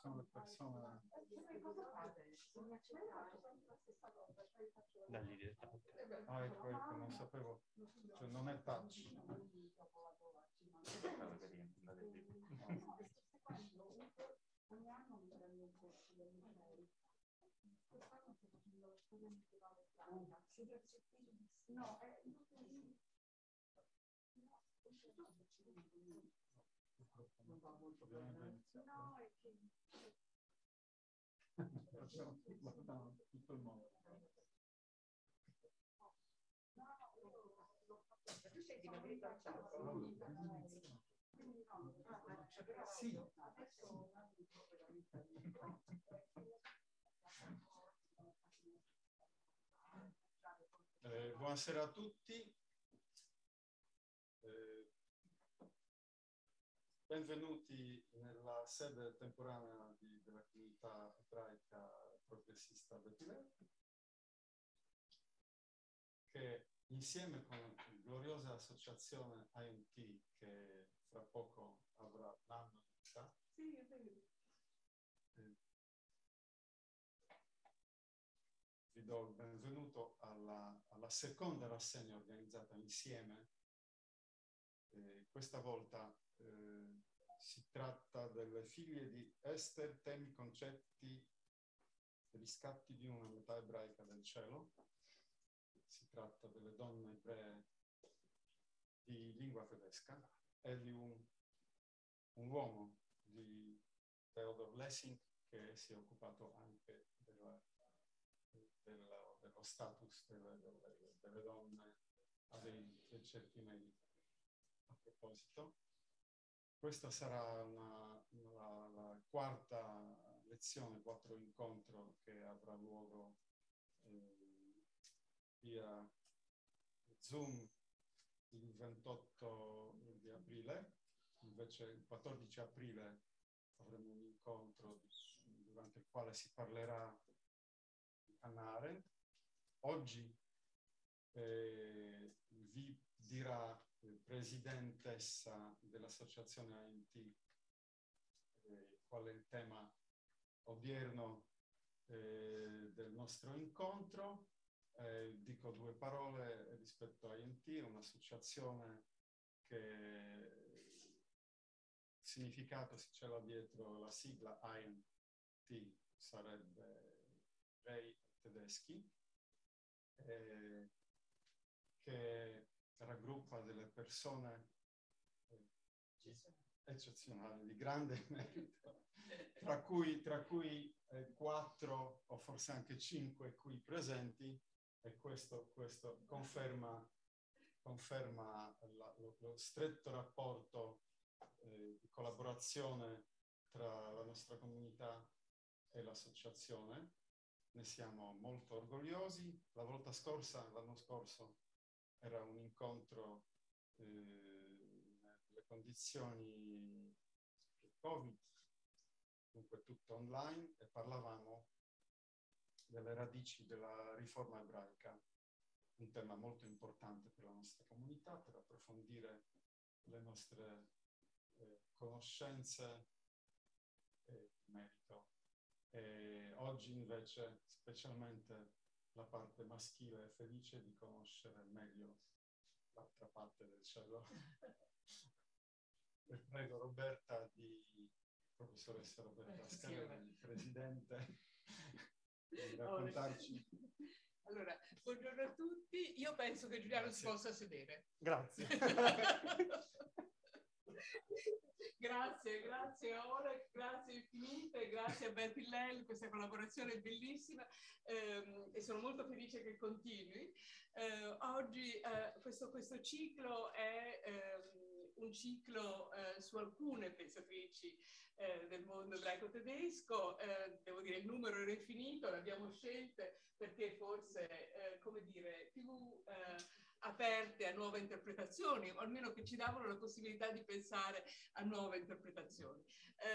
sono le persone dagli del touch ah ecco ecco non sapevo cioè non è touch No, è fa molto bene. No, è che... Guardano tutto il mondo. Tu senti, ma devi tracciare. Sì. Eh, buonasera a tutti. Benvenuti nella sede temporanea di, della comunità ebraica progressista Betlè, che insieme con la gloriosa associazione IMT, che fra poco avrà l'anno anno di età, eh, vi do il benvenuto alla, alla seconda rassegna organizzata insieme, eh, questa volta eh, si tratta delle figlie di Esther, temi, concetti, riscatti di una metà ebraica del cielo. Si tratta delle donne ebree di lingua tedesca. Egli un, un uomo di Theodor Lessing che si è occupato anche della, della, dello status delle, delle, delle donne a dei, dei certi meriti. A proposito, questa sarà una, una, la quarta lezione, il quattro incontro che avrà luogo eh, via Zoom il 28 di aprile, invece il 14 aprile avremo un incontro durante il quale si parlerà di Canare. Oggi eh, vi dirà presidentessa dell'associazione ANT, eh, quale è il tema odierno eh, del nostro incontro. Eh, dico due parole rispetto a INT, un'associazione che il significato se ce l'ha dietro la sigla ANT sarebbe Rei tedeschi, eh, che raggruppa delle persone eccezionali, di grande merito, tra cui, tra cui eh, quattro o forse anche cinque qui presenti e questo, questo conferma, conferma la, lo, lo, stretto rapporto eh, di collaborazione tra la nostra comunità e l'associazione. Ne siamo molto orgogliosi. La volta scorsa, l'anno scorso, era un incontro eh, nelle condizioni del Covid, dunque tutto online, e parlavamo delle radici della riforma ebraica, un tema molto importante per la nostra comunità, per approfondire le nostre eh, conoscenze eh, merito. E oggi invece, specialmente la parte maschile è felice di conoscere meglio l'altra parte del cielo. e prego Roberta di, professoressa Roberta eh, Scanelli, presidente, di raccontarci. Allora, buongiorno a tutti. Io penso che Giuliano si possa sedere. Grazie. grazie, grazie a Ole, grazie infinite, grazie a Betty Lell, questa collaborazione è bellissima ehm, e sono molto felice che continui. Eh, oggi eh, questo, questo, ciclo è ehm, un ciclo eh, su alcune pensatrici eh, del mondo ebraico-tedesco, eh, devo dire il numero era infinito, l'abbiamo scelto perché forse, eh, come dire, più... Eh, aperte a nuove interpretazioni, o almeno che ci davano la possibilità di pensare a nuove interpretazioni.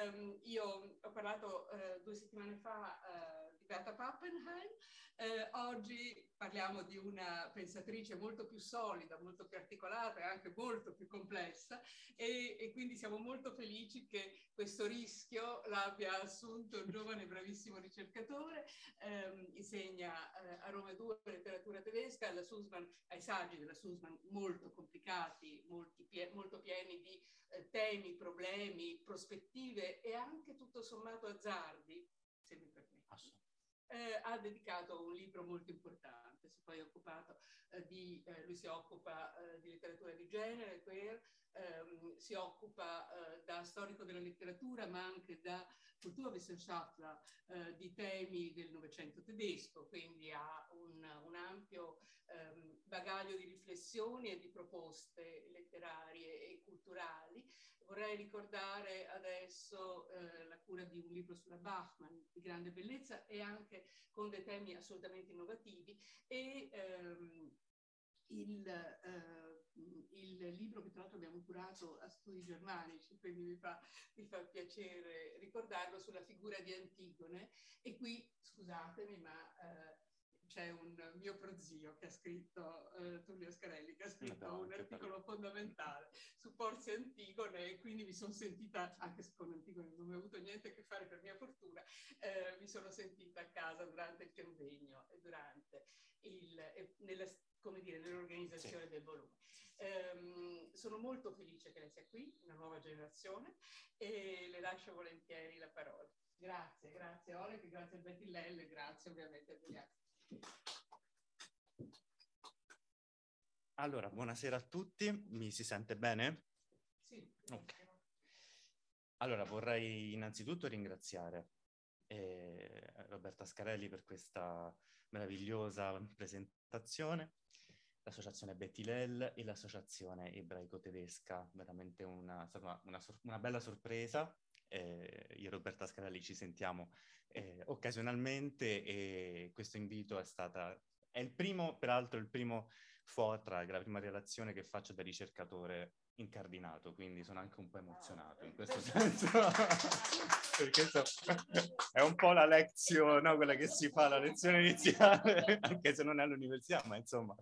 Um, io ho parlato uh, due settimane fa eh, Beata Pappenheim. Eh, oggi parliamo di una pensatrice molto più solida, molto più articolata e anche molto più complessa e, e quindi siamo molto felici che questo rischio l'abbia assunto un giovane bravissimo ricercatore, ehm, insegna eh, a Roma 2 letteratura tedesca, alla Susman, ai saggi della Sussman molto complicati, molti, molto pieni di eh, temi, problemi, prospettive e anche tutto sommato azzardi, se mi permette eh, ha dedicato un libro molto importante, si è occupato eh, di, eh, lui si occupa eh, di letteratura di genere, per, ehm, si occupa eh, da storico della letteratura ma anche da culturwissenschaftler eh, di temi del Novecento tedesco, quindi ha un, un ampio ehm, bagaglio di riflessioni e di proposte letterarie e culturali Vorrei ricordare adesso eh, la cura di un libro sulla Bachmann di grande bellezza e anche con dei temi assolutamente innovativi e ehm, il, eh, il, libro che tra l'altro abbiamo curato a Studi Germanici, quindi mi fa, mi fa, piacere ricordarlo, sulla figura di Antigone. E qui, scusatemi, ma eh, c'è un mio prozio che ha scritto, eh, Tullio Scarelli, che ha eh scritto no, un articolo per... fondamentale su Porzi Antigone e quindi mi sono sentita, anche se con Antigone non ho avuto niente a che fare per mia fortuna, eh, mi sono sentita a casa durante il convegno e durante il, e nella, come dire, nell'organizzazione sì. del volume. Um, sono molto felice che lei sia qui, una nuova generazione, e le lascio volentieri la parola. Grazie, grazie Oleg, grazie a Bettilelle, grazie ovviamente a Giuliano. Allora, buonasera a tutti, mi si sente bene? Sì. Okay. Allora, vorrei innanzitutto ringraziare eh, Roberta Scarelli per questa meravigliosa presentazione, l'associazione Bettilel e l'associazione ebraico-tedesca, veramente una, una, una, una bella sorpresa. Eh, io e Roberta Scarelli ci sentiamo eh, occasionalmente e eh, questo invito è stata, è il primo, peraltro il primo fotrack, la prima relazione che faccio da ricercatore incardinato, quindi sono anche un po' emozionato in questo senso, perché so, è un po' la lezione, no? quella che si fa, la lezione iniziale, anche se non è all'università, ma insomma.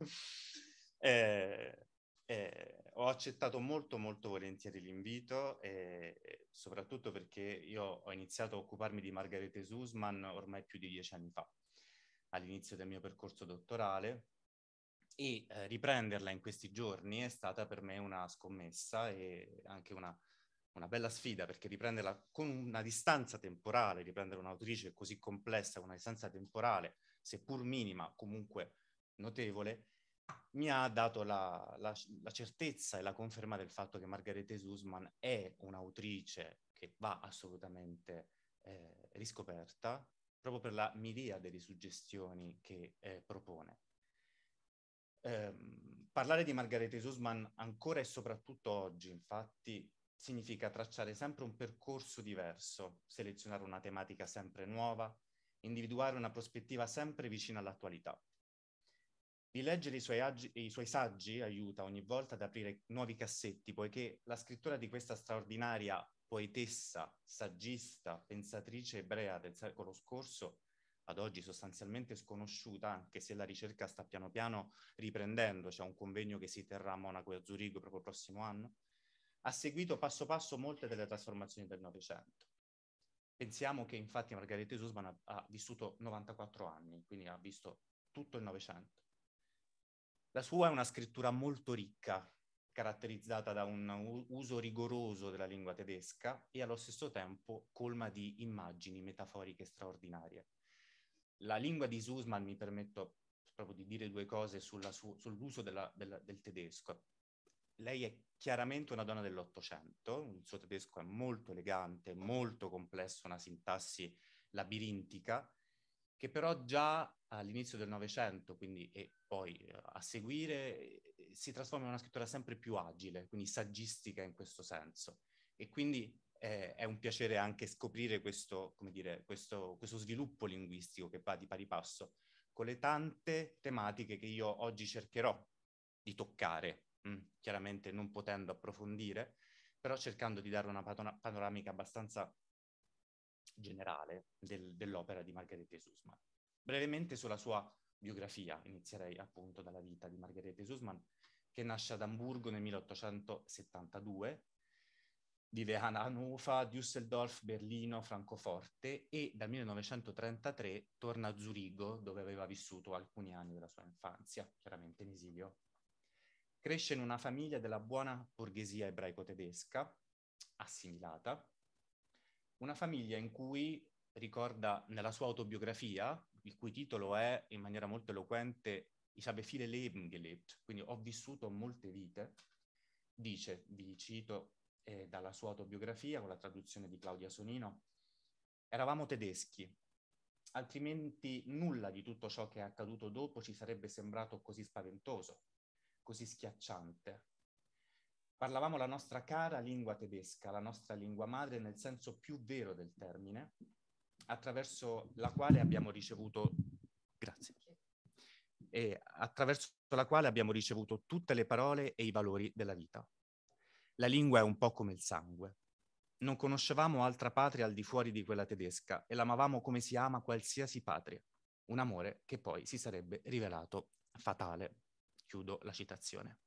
Eh, eh, ho accettato molto molto volentieri l'invito, e, eh, e eh, soprattutto perché io ho iniziato a occuparmi di Margarete Sussman ormai più di dieci anni fa, all'inizio del mio percorso dottorale, e eh, riprenderla in questi giorni è stata per me una scommessa e anche una, una bella sfida, perché riprenderla con una distanza temporale, riprendere un'autrice così complessa, con una distanza temporale, seppur minima, comunque notevole, mi ha dato la, la, la, certezza e la conferma del fatto che Margarete Sussman è un'autrice che va assolutamente eh, riscoperta proprio per la miriade di suggestioni che eh, propone. Eh, parlare di Margarete Sussman ancora e soprattutto oggi, infatti, significa tracciare sempre un percorso diverso, selezionare una tematica sempre nuova, individuare una prospettiva sempre vicina all'attualità. Rileggere i suoi, agi- i suoi saggi aiuta ogni volta ad aprire nuovi cassetti, poiché la scrittura di questa straordinaria poetessa, saggista, pensatrice ebrea del secolo scorso, ad oggi sostanzialmente sconosciuta, anche se la ricerca sta piano piano riprendendo, c'è un convegno che si terrà a Monaco e a Zurigo proprio il prossimo anno, ha seguito passo passo molte delle trasformazioni del Novecento. Pensiamo che infatti Margherita Susman ha, ha vissuto 94 anni, quindi ha visto tutto il Novecento. La sua è una scrittura molto ricca, caratterizzata da un uso rigoroso della lingua tedesca e allo stesso tempo colma di immagini metaforiche straordinarie. La lingua di Susman, mi permetto proprio di dire due cose su- sull'uso della, della, del tedesco. Lei è chiaramente una donna dell'Ottocento, il suo tedesco è molto elegante, molto complesso, una sintassi labirintica, che però già all'inizio del Novecento, quindi e poi eh, a seguire, eh, si trasforma in una scrittura sempre più agile, quindi saggistica in questo senso. E quindi eh, è un piacere anche scoprire questo, dire, questo, questo sviluppo linguistico che va di pari passo con le tante tematiche che io oggi cercherò di toccare, mm, chiaramente non potendo approfondire, però cercando di dare una panoramica abbastanza generale del, dell'opera di Margherete Sussman. Brevemente sulla sua biografia, inizierei appunto dalla vita di Margherete Sussman, che nasce ad Amburgo nel 1872, vive a Hannover, Düsseldorf, Berlino, Francoforte e dal 1933 torna a Zurigo, dove aveva vissuto alcuni anni della sua infanzia, chiaramente in esilio. Cresce in una famiglia della buona borghesia ebraico-tedesca, assimilata, una famiglia in cui ricorda nella sua autobiografia, il cui titolo è in maniera molto eloquente Ich habe viele Leben gelebt, quindi ho vissuto molte vite, dice, vi cito eh, dalla sua autobiografia con la traduzione di Claudia Sonino, eravamo tedeschi, altrimenti nulla di tutto ciò che è accaduto dopo ci sarebbe sembrato così spaventoso, così schiacciante, parlavamo la nostra cara lingua tedesca, la nostra lingua madre nel senso più vero del termine, attraverso la quale abbiamo ricevuto, grazie, e attraverso la quale abbiamo ricevuto tutte le parole e i valori della vita. La lingua è un po' come il sangue. Non conoscevamo altra patria al di fuori di quella tedesca e l'amavamo come si ama qualsiasi patria, un amore che poi si sarebbe rivelato fatale. Chiudo la citazione.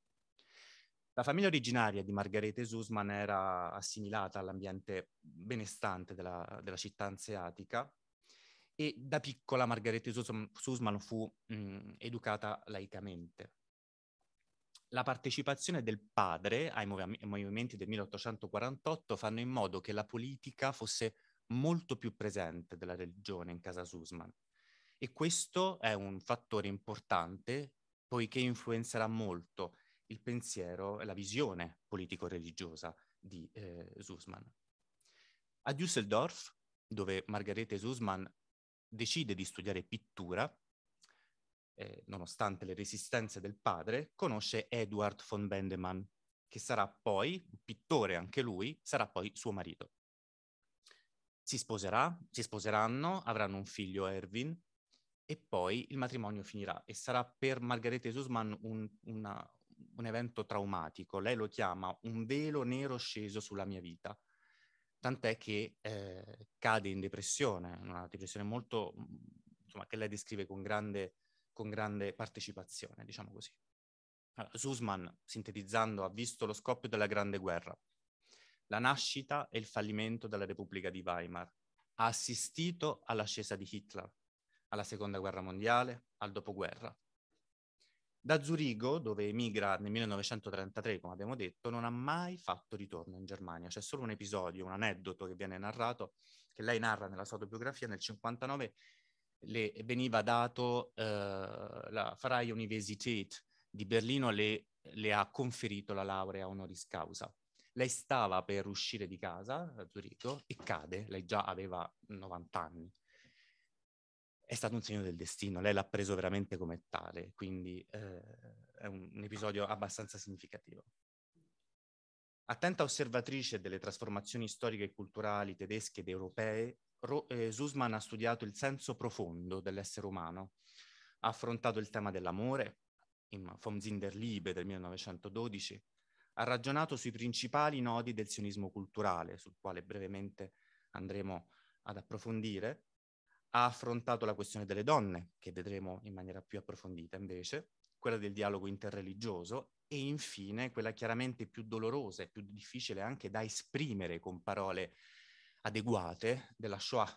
La famiglia originaria di Margarete Sussman era assimilata all'ambiente benestante della, della città anseatica e da piccola Margarete Sussman fu mh, educata laicamente. La partecipazione del padre ai, mov- ai movimenti del 1848 fanno in modo che la politica fosse molto più presente della religione in casa Sussman e questo è un fattore importante poiché influenzerà molto il pensiero e la visione politico-religiosa di eh, Sussman. A Düsseldorf, dove Margarete Sussman decide di studiare pittura, eh, nonostante le resistenze del padre, conosce Eduard von Bendemann, che sarà poi, pittore anche lui, sarà poi suo marito. Si sposerà, si sposeranno, avranno un figlio Erwin e poi il matrimonio finirà e sarà per Margarete Sussman un, una, un evento traumatico, lei lo chiama un velo nero sceso sulla mia vita, tant'è che eh, cade in depressione, una depressione molto, insomma, che lei descrive con grande, con grande partecipazione, diciamo così. Allora, Sussman, sintetizzando, ha visto lo scoppio della Grande Guerra, la nascita e il fallimento della Repubblica di Weimar, ha assistito all'ascesa di Hitler, alla Seconda Guerra Mondiale, al dopoguerra, da Zurigo, dove emigra nel 1933, come abbiamo detto, non ha mai fatto ritorno in Germania. C'è solo un episodio, un aneddoto che viene narrato, che lei narra nella sua autobiografia. Nel 1959 le veniva dato eh, la Freie Universität di Berlino, le, le ha conferito la laurea honoris causa. Lei stava per uscire di casa a Zurigo e cade, lei già aveva 90 anni è stato un segno del destino, lei l'ha preso veramente come tale, quindi eh, è un, episodio abbastanza significativo. Attenta osservatrice delle trasformazioni storiche e culturali tedesche ed europee, Ro- eh, Sussman ha studiato il senso profondo dell'essere umano, ha affrontato il tema dell'amore in Vom Zinderliebe del 1912, ha ragionato sui principali nodi del sionismo culturale, sul quale brevemente andremo ad approfondire, ha affrontato la questione delle donne, che vedremo in maniera più approfondita invece, quella del dialogo interreligioso e infine quella chiaramente più dolorosa e più difficile anche da esprimere con parole adeguate della Shoah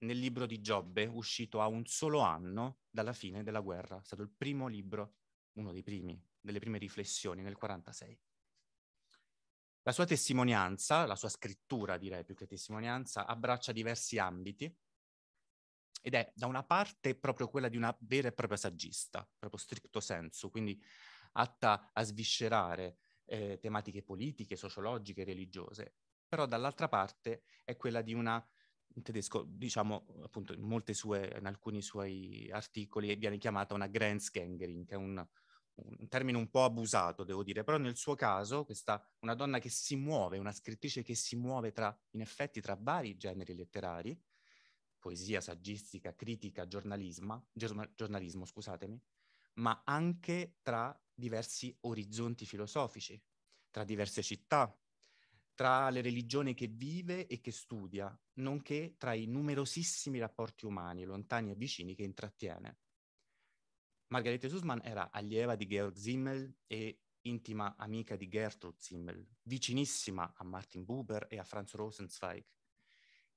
nel libro di Giobbe uscito a un solo anno dalla fine della guerra. È stato il primo libro, uno dei primi, delle prime riflessioni nel 1946. La sua testimonianza, la sua scrittura direi più che testimonianza, abbraccia diversi ambiti ed è da una parte proprio quella di una vera e propria saggista, proprio stricto senso, quindi atta a sviscerare eh, tematiche politiche, sociologiche, religiose, però dall'altra parte è quella di una in tedesco, diciamo appunto in, molte sue, in alcuni suoi articoli viene chiamata una Grenzgängerin, che è un, un termine un po' abusato, devo dire, però nel suo caso, questa una donna che si muove, una scrittrice che si muove tra, in effetti tra vari generi letterari, poesia, saggistica, critica, giornalismo, scusatemi, ma anche tra diversi orizzonti filosofici, tra diverse città, tra le religioni che vive e che studia, nonché tra i numerosissimi rapporti umani, lontani e vicini, che intrattiene. Margarete Sussman era allieva di Georg Simmel e intima amica di Gertrude Simmel, vicinissima a Martin Buber e a Franz Rosenzweig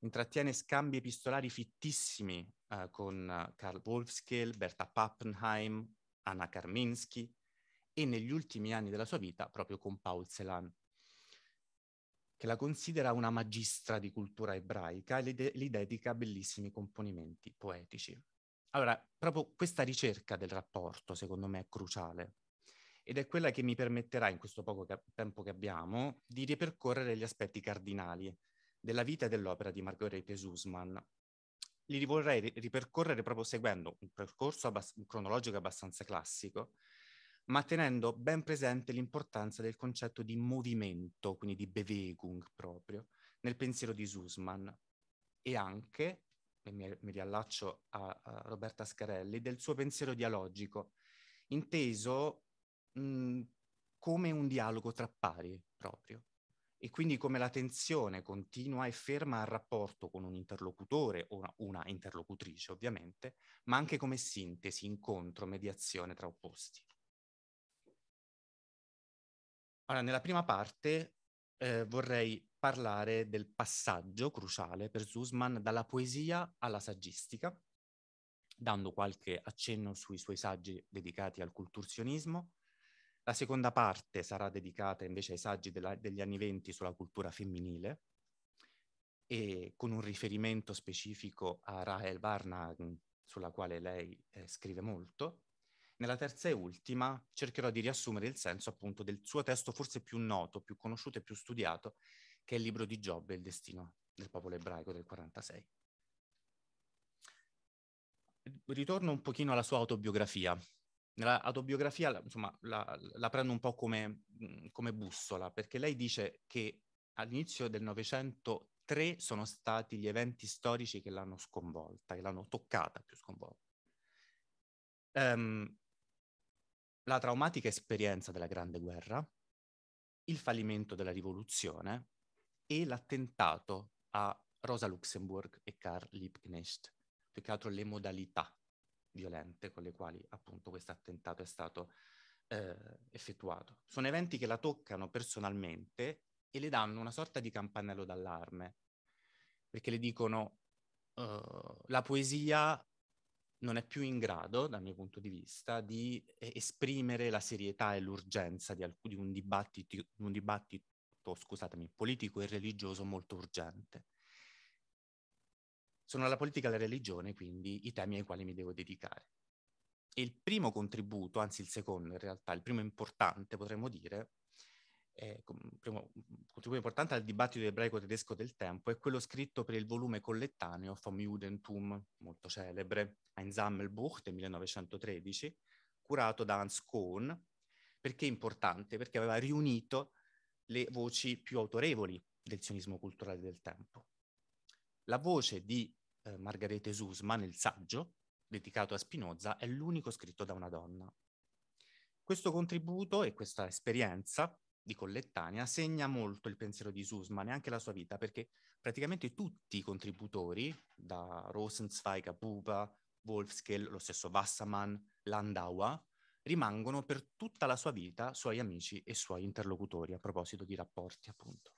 intrattiene scambi epistolari fittissimi eh, con eh, Karl Wolfskill, Berta Pappenheim, Anna Karminsky e negli ultimi anni della sua vita proprio con Paul Celan, che la considera una magistra di cultura ebraica e de- gli dedica bellissimi componimenti poetici. Allora, proprio questa ricerca del rapporto, secondo me, è cruciale ed è quella che mi permetterà, in questo poco ca- tempo che abbiamo, di ripercorrere gli aspetti cardinali della vita e dell'opera di Margherete Sussman. Li vorrei ripercorrere proprio seguendo un percorso abbas- cronologico abbastanza classico, ma tenendo ben presente l'importanza del concetto di movimento, quindi di bewegung proprio, nel pensiero di Sussman e anche, e mi, mi riallaccio a, a, Roberta Scarelli, del suo pensiero dialogico, inteso mh, come un dialogo tra pari proprio, e quindi come l'attenzione continua e ferma al rapporto con un interlocutore o una, una interlocutrice ovviamente, ma anche come sintesi, incontro, mediazione tra opposti. Allora, nella prima parte eh, vorrei parlare del passaggio cruciale per Zussman dalla poesia alla saggistica, dando qualche accenno sui suoi saggi dedicati al culturzionismo, la seconda parte sarà dedicata invece ai saggi della, degli anni venti sulla cultura femminile e con un riferimento specifico a Rahel Barnard, sulla quale lei eh, scrive molto. Nella terza e ultima cercherò di riassumere il senso appunto del suo testo forse più noto, più conosciuto e più studiato, che è il libro di Giobbe, Il destino del popolo ebraico del 46 ritorno un pochino alla sua autobiografia, L'autobiografia, insomma, la, la, prendo un po' come, mhmm, come bussola, perché lei dice che all'inizio del Novecento tre sono stati gli eventi storici che l'hanno sconvolta, che l'hanno toccata più sconvolta. Um, ehm, la traumatica esperienza della Grande Guerra, il fallimento della rivoluzione e l'attentato a Rosa Luxemburg e Karl Liebknecht, più che altro le modalità violente con le quali appunto questo attentato è stato eh, effettuato. Sono eventi che la toccano personalmente e le danno una sorta di campanello d'allarme, perché le dicono uh, la poesia non è più in grado, dal mio punto di vista, di eh, esprimere la serietà e l'urgenza di, alc- di un dibattito, un dibattito scusatemi, politico e religioso molto urgente. Sono la politica e la religione, quindi i temi ai quali mi devo dedicare. E il primo contributo, anzi il secondo in realtà, il primo importante potremmo dire, eh, primo, contributo importante al dibattito ebraico tedesco del tempo è quello scritto per il volume collettaneo Vom Judentum, molto celebre, Ein Sammelbuch del 1913, curato da Hans Kohn. Perché importante? Perché aveva riunito le voci più autorevoli del sionismo culturale del tempo. La voce di eh, Margarete Susma nel saggio dedicato a Spinoza è l'unico scritto da una donna. Questo contributo e questa esperienza di collettanea segna molto il pensiero di Susman e anche la sua vita, perché praticamente tutti i contributori, da Rosenzweig a Buba, Wolfskel, lo stesso Wassermann, Landauer, rimangono per tutta la sua vita suoi amici e suoi interlocutori a proposito di rapporti, appunto.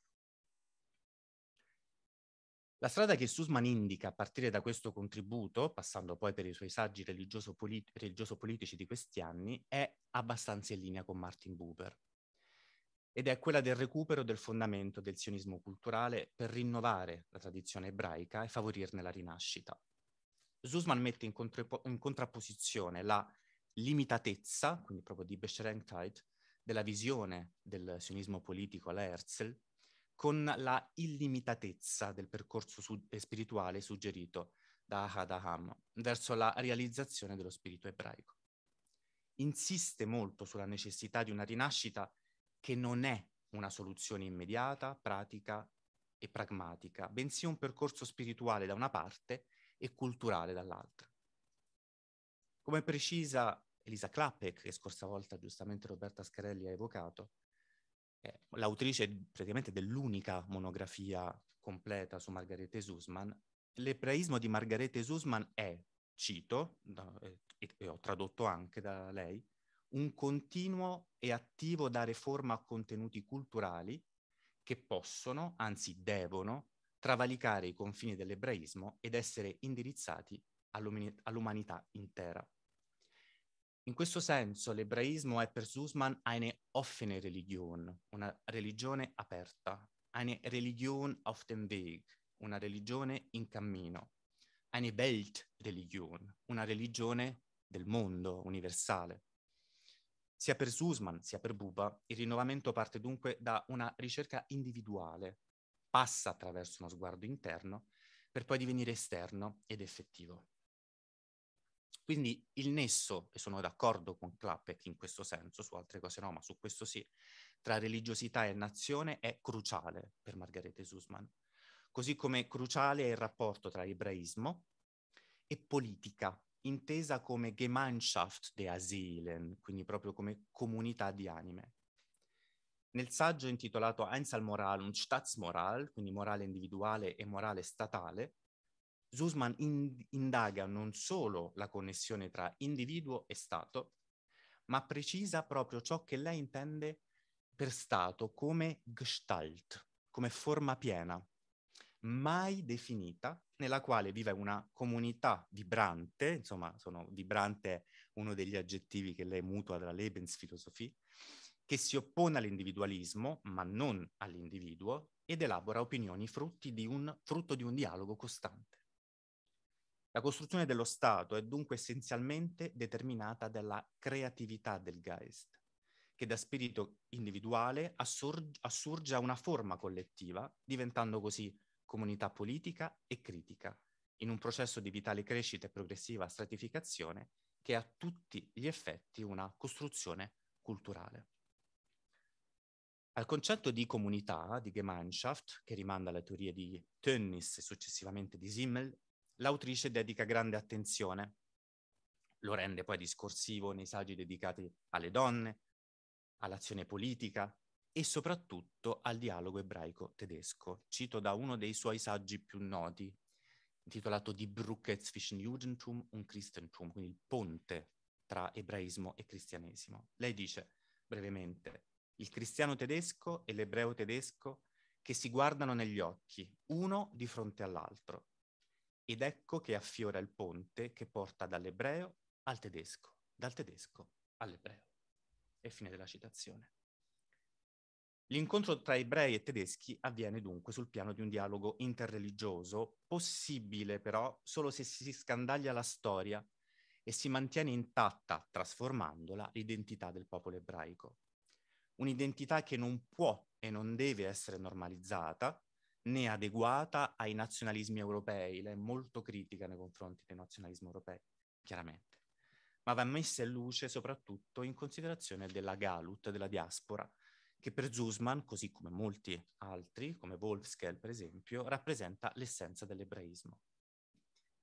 La strada che Sussman indica a partire da questo contributo, passando poi per i suoi saggi religioso politici di questi anni, è abbastanza in linea con Martin Buber ed è quella del recupero del fondamento del sionismo culturale per rinnovare la tradizione ebraica e favorirne la rinascita. Sussman mette in, contrappo- in contrapposizione la limitatezza, quindi proprio di Beschränktheit, della visione del sionismo politico alla Herzl con la illimitatezza del percorso su- eh, spirituale suggerito da Hadaham verso la realizzazione dello spirito ebraico. Insiste molto sulla necessità di una rinascita che non è una soluzione immediata, pratica e pragmatica, bensì un percorso spirituale da una parte e culturale dall'altra. Come precisa Elisa Klappek, che scorsa volta giustamente Roberta Scarelli ha evocato, eh, l'autrice praticamente dell'unica monografia completa su Margarete Sussman, l'ebraismo di Margarete Sussman è, cito, da, eh, e, e ho tradotto anche da lei, un continuo e attivo dare forma a contenuti culturali che possono, anzi devono, travalicare i confini dell'ebraismo ed essere indirizzati all'umanità intera. In questo senso l'ebraismo è per Sussman eine offene Religion, una religione aperta, eine Religion auf dem Weg, una religione in cammino, eine Weltreligion, una religione del mondo universale. Sia per Sussman sia per Buba il rinnovamento parte dunque da una ricerca individuale, passa attraverso uno sguardo interno per poi divenire esterno ed effettivo. Quindi il nesso, e sono d'accordo con Clappett in questo senso, su altre cose no, ma su questo sì, tra religiosità e nazione è cruciale per Margarete Sussman, così come cruciale è il rapporto tra ebraismo e politica, intesa come Gemeinschaft der Asilen, quindi proprio come comunità di anime. Nel saggio intitolato Einzelmoral und Staatsmoral, quindi morale individuale e morale statale, Zusman in- indaga non solo la connessione tra individuo e Stato, ma precisa proprio ciò che lei intende per Stato come gestalt, come forma piena, mai definita, nella quale vive una comunità vibrante, insomma, sono vibrante è uno degli aggettivi che lei mutua dalla Lebensphilosophie, che si oppone all'individualismo, ma non all'individuo, ed elabora opinioni frutti di un, frutto di un dialogo costante. La costruzione dello Stato è dunque essenzialmente determinata dalla creatività del Geist, che da spirito individuale assurge a una forma collettiva, diventando così comunità politica e critica, in un processo di vitale crescita e progressiva stratificazione che ha tutti gli effetti una costruzione culturale. Al concetto di comunità, di Gemeinschaft, che rimanda alle teorie di Tönnis e successivamente di Simmel, l'autrice dedica grande attenzione. Lo rende poi discorsivo nei saggi dedicati alle donne, all'azione politica e soprattutto al dialogo ebraico-tedesco. Cito da uno dei suoi saggi più noti, intitolato Die Brücke zwischen Judentum und Christentum, quindi il ponte tra ebraismo e cristianesimo. Lei dice brevemente, il cristiano tedesco e l'ebreo tedesco che si guardano negli occhi, uno di fronte all'altro, ed ecco che affiora il ponte che porta dall'ebreo al tedesco, dal tedesco all'ebreo. E fine della citazione. L'incontro tra ebrei e tedeschi avviene dunque sul piano di un dialogo interreligioso, possibile però solo se si scandaglia la storia e si mantiene intatta, trasformandola, l'identità del popolo ebraico. Un'identità che non può e non deve essere normalizzata, né adeguata ai nazionalismi europei, lei è molto critica nei confronti dei nazionalismi europei, chiaramente, ma va messa in luce soprattutto in considerazione della Galut, della diaspora, che per Zusman, così come molti altri, come Wolfskell per esempio, rappresenta l'essenza dell'ebraismo.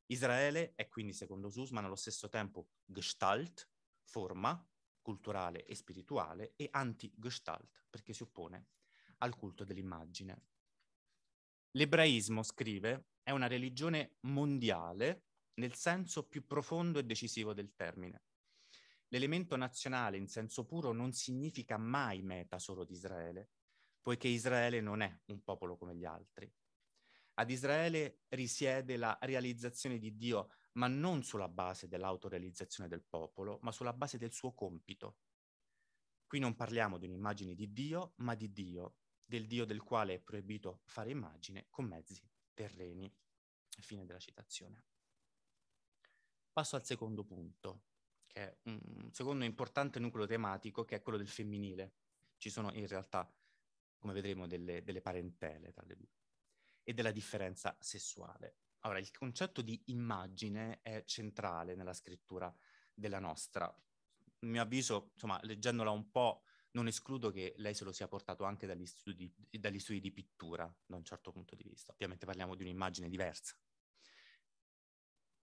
Israele è quindi, secondo Zusman, allo stesso tempo gestalt, forma culturale e spirituale, e anti-gestalt, perché si oppone al culto dell'immagine. L'ebraismo, scrive, è una religione mondiale nel senso più profondo e decisivo del termine. L'elemento nazionale in senso puro non significa mai meta solo di Israele, poiché Israele non è un popolo come gli altri. Ad Israele risiede la realizzazione di Dio, ma non sulla base dell'autorealizzazione del popolo, ma sulla base del suo compito. Qui non parliamo di un'immagine di Dio, ma di Dio, del Dio del quale è proibito fare immagine con mezzi terreni. Fine della citazione. Passo al secondo punto, che è un secondo importante nucleo tematico, che è quello del femminile. Ci sono in realtà, come vedremo, delle, delle parentele tra le due e della differenza sessuale. Allora, il concetto di immagine è centrale nella scrittura della nostra. A mio avviso, insomma, leggendola un po' non escludo che lei se lo sia portato anche dagli studi, dagli studi di pittura, da un certo punto di vista. Ovviamente parliamo di un'immagine diversa.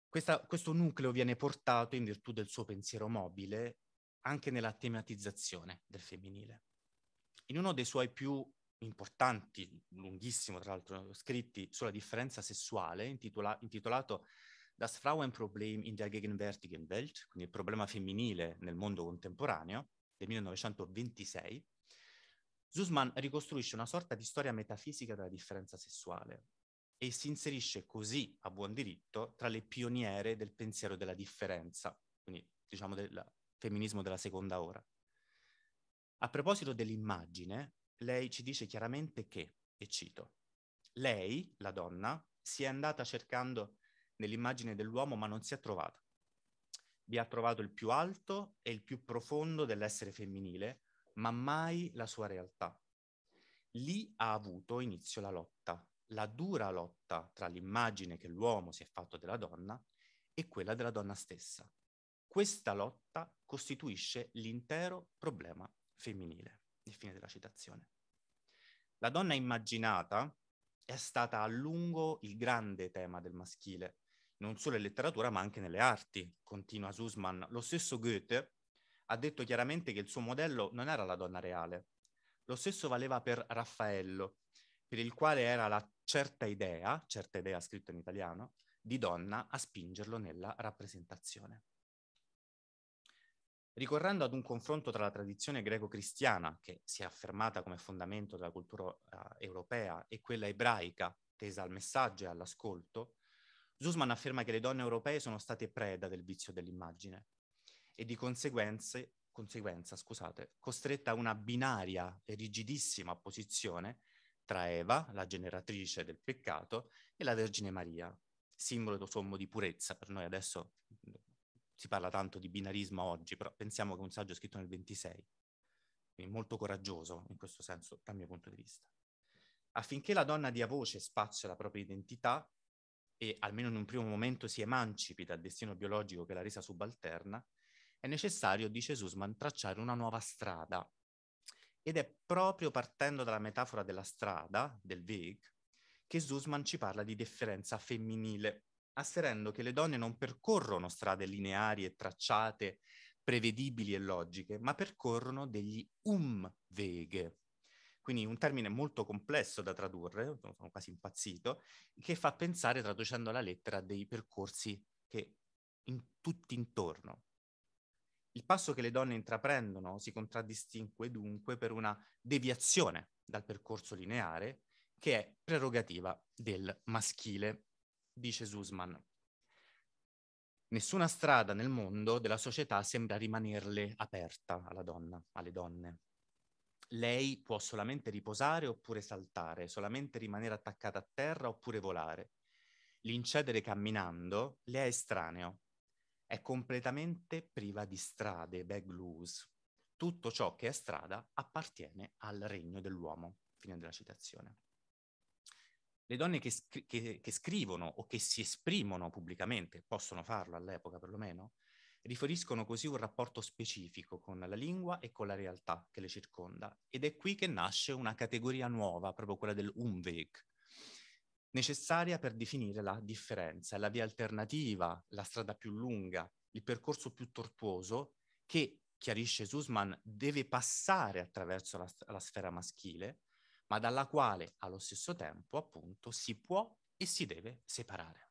Questa, questo nucleo viene portato in virtù del suo pensiero mobile anche nella tematizzazione del femminile. In uno dei suoi più importanti, lunghissimo tra l'altro, scritti sulla differenza sessuale, intitola- intitolato Das Frauenproblem in der gegenwärtigen Welt, quindi il problema femminile nel mondo contemporaneo, del 1926, Zussman ricostruisce una sorta di storia metafisica della differenza sessuale e si inserisce così a buon diritto tra le pioniere del pensiero della differenza, quindi diciamo del femminismo della seconda ora. A proposito dell'immagine, lei ci dice chiaramente che, e cito, lei, la donna, si è andata cercando nell'immagine dell'uomo ma non si è trovata vi ha trovato il più alto e il più profondo dell'essere femminile, ma mai la sua realtà. Lì ha avuto inizio la lotta, la dura lotta tra l'immagine che l'uomo si è fatto della donna e quella della donna stessa. Questa lotta costituisce l'intero problema femminile. Il fine della citazione. La donna immaginata è stata a lungo il grande tema del maschile, non solo in letteratura ma anche nelle arti, continua Sussman. Lo stesso Goethe ha detto chiaramente che il suo modello non era la donna reale. Lo stesso valeva per Raffaello, per il quale era la certa idea, certa idea scritta in italiano, di donna a spingerlo nella rappresentazione. Ricorrendo ad un confronto tra la tradizione greco-cristiana, che si è affermata come fondamento della cultura uh, europea, e quella ebraica, tesa al messaggio e all'ascolto, Zussman afferma che le donne europee sono state preda del vizio dell'immagine e di conseguenza scusate, costretta a una binaria e rigidissima posizione tra Eva, la generatrice del peccato, e la Vergine Maria, simbolo sommo di purezza. Per noi adesso si parla tanto di binarismo oggi, però pensiamo che un saggio scritto nel 26, quindi molto coraggioso in questo senso dal mio punto di vista. Affinché la donna dia voce e spazio alla propria identità, e almeno in un primo momento si emancipi dal destino biologico che l'ha resa subalterna, è necessario, dice Sussman, tracciare una nuova strada. Ed è proprio partendo dalla metafora della strada, del Weg, che Sussman ci parla di differenza femminile, asserendo che le donne non percorrono strade lineari e tracciate, prevedibili e logiche, ma percorrono degli umwege, quindi un termine molto complesso da tradurre, sono quasi impazzito, che fa pensare, traducendo la lettera, dei percorsi che in tutti intorno. Il passo che le donne intraprendono si contraddistingue dunque per una deviazione dal percorso lineare che è prerogativa del maschile, dice Sussman. Nessuna strada nel mondo della società sembra rimanerle aperta alla donna, alle donne lei può solamente riposare oppure saltare, solamente rimanere attaccata a terra oppure volare. L'incedere camminando le è estraneo, è completamente priva di strade, begloos. Tutto ciò che è strada appartiene al regno dell'uomo. Fine della citazione. Le donne che, scri- che, che scrivono o che si esprimono pubblicamente, possono farlo all'epoca perlomeno, riferiscono così un rapporto specifico con la lingua e con la realtà che le circonda ed è qui che nasce una categoria nuova, proprio quella dell'umweg, necessaria per definire la differenza, la via alternativa, la strada più lunga, il percorso più tortuoso che, chiarisce Sussman, deve passare attraverso la, la sfera maschile, ma dalla quale allo stesso tempo appunto si può e si deve separare.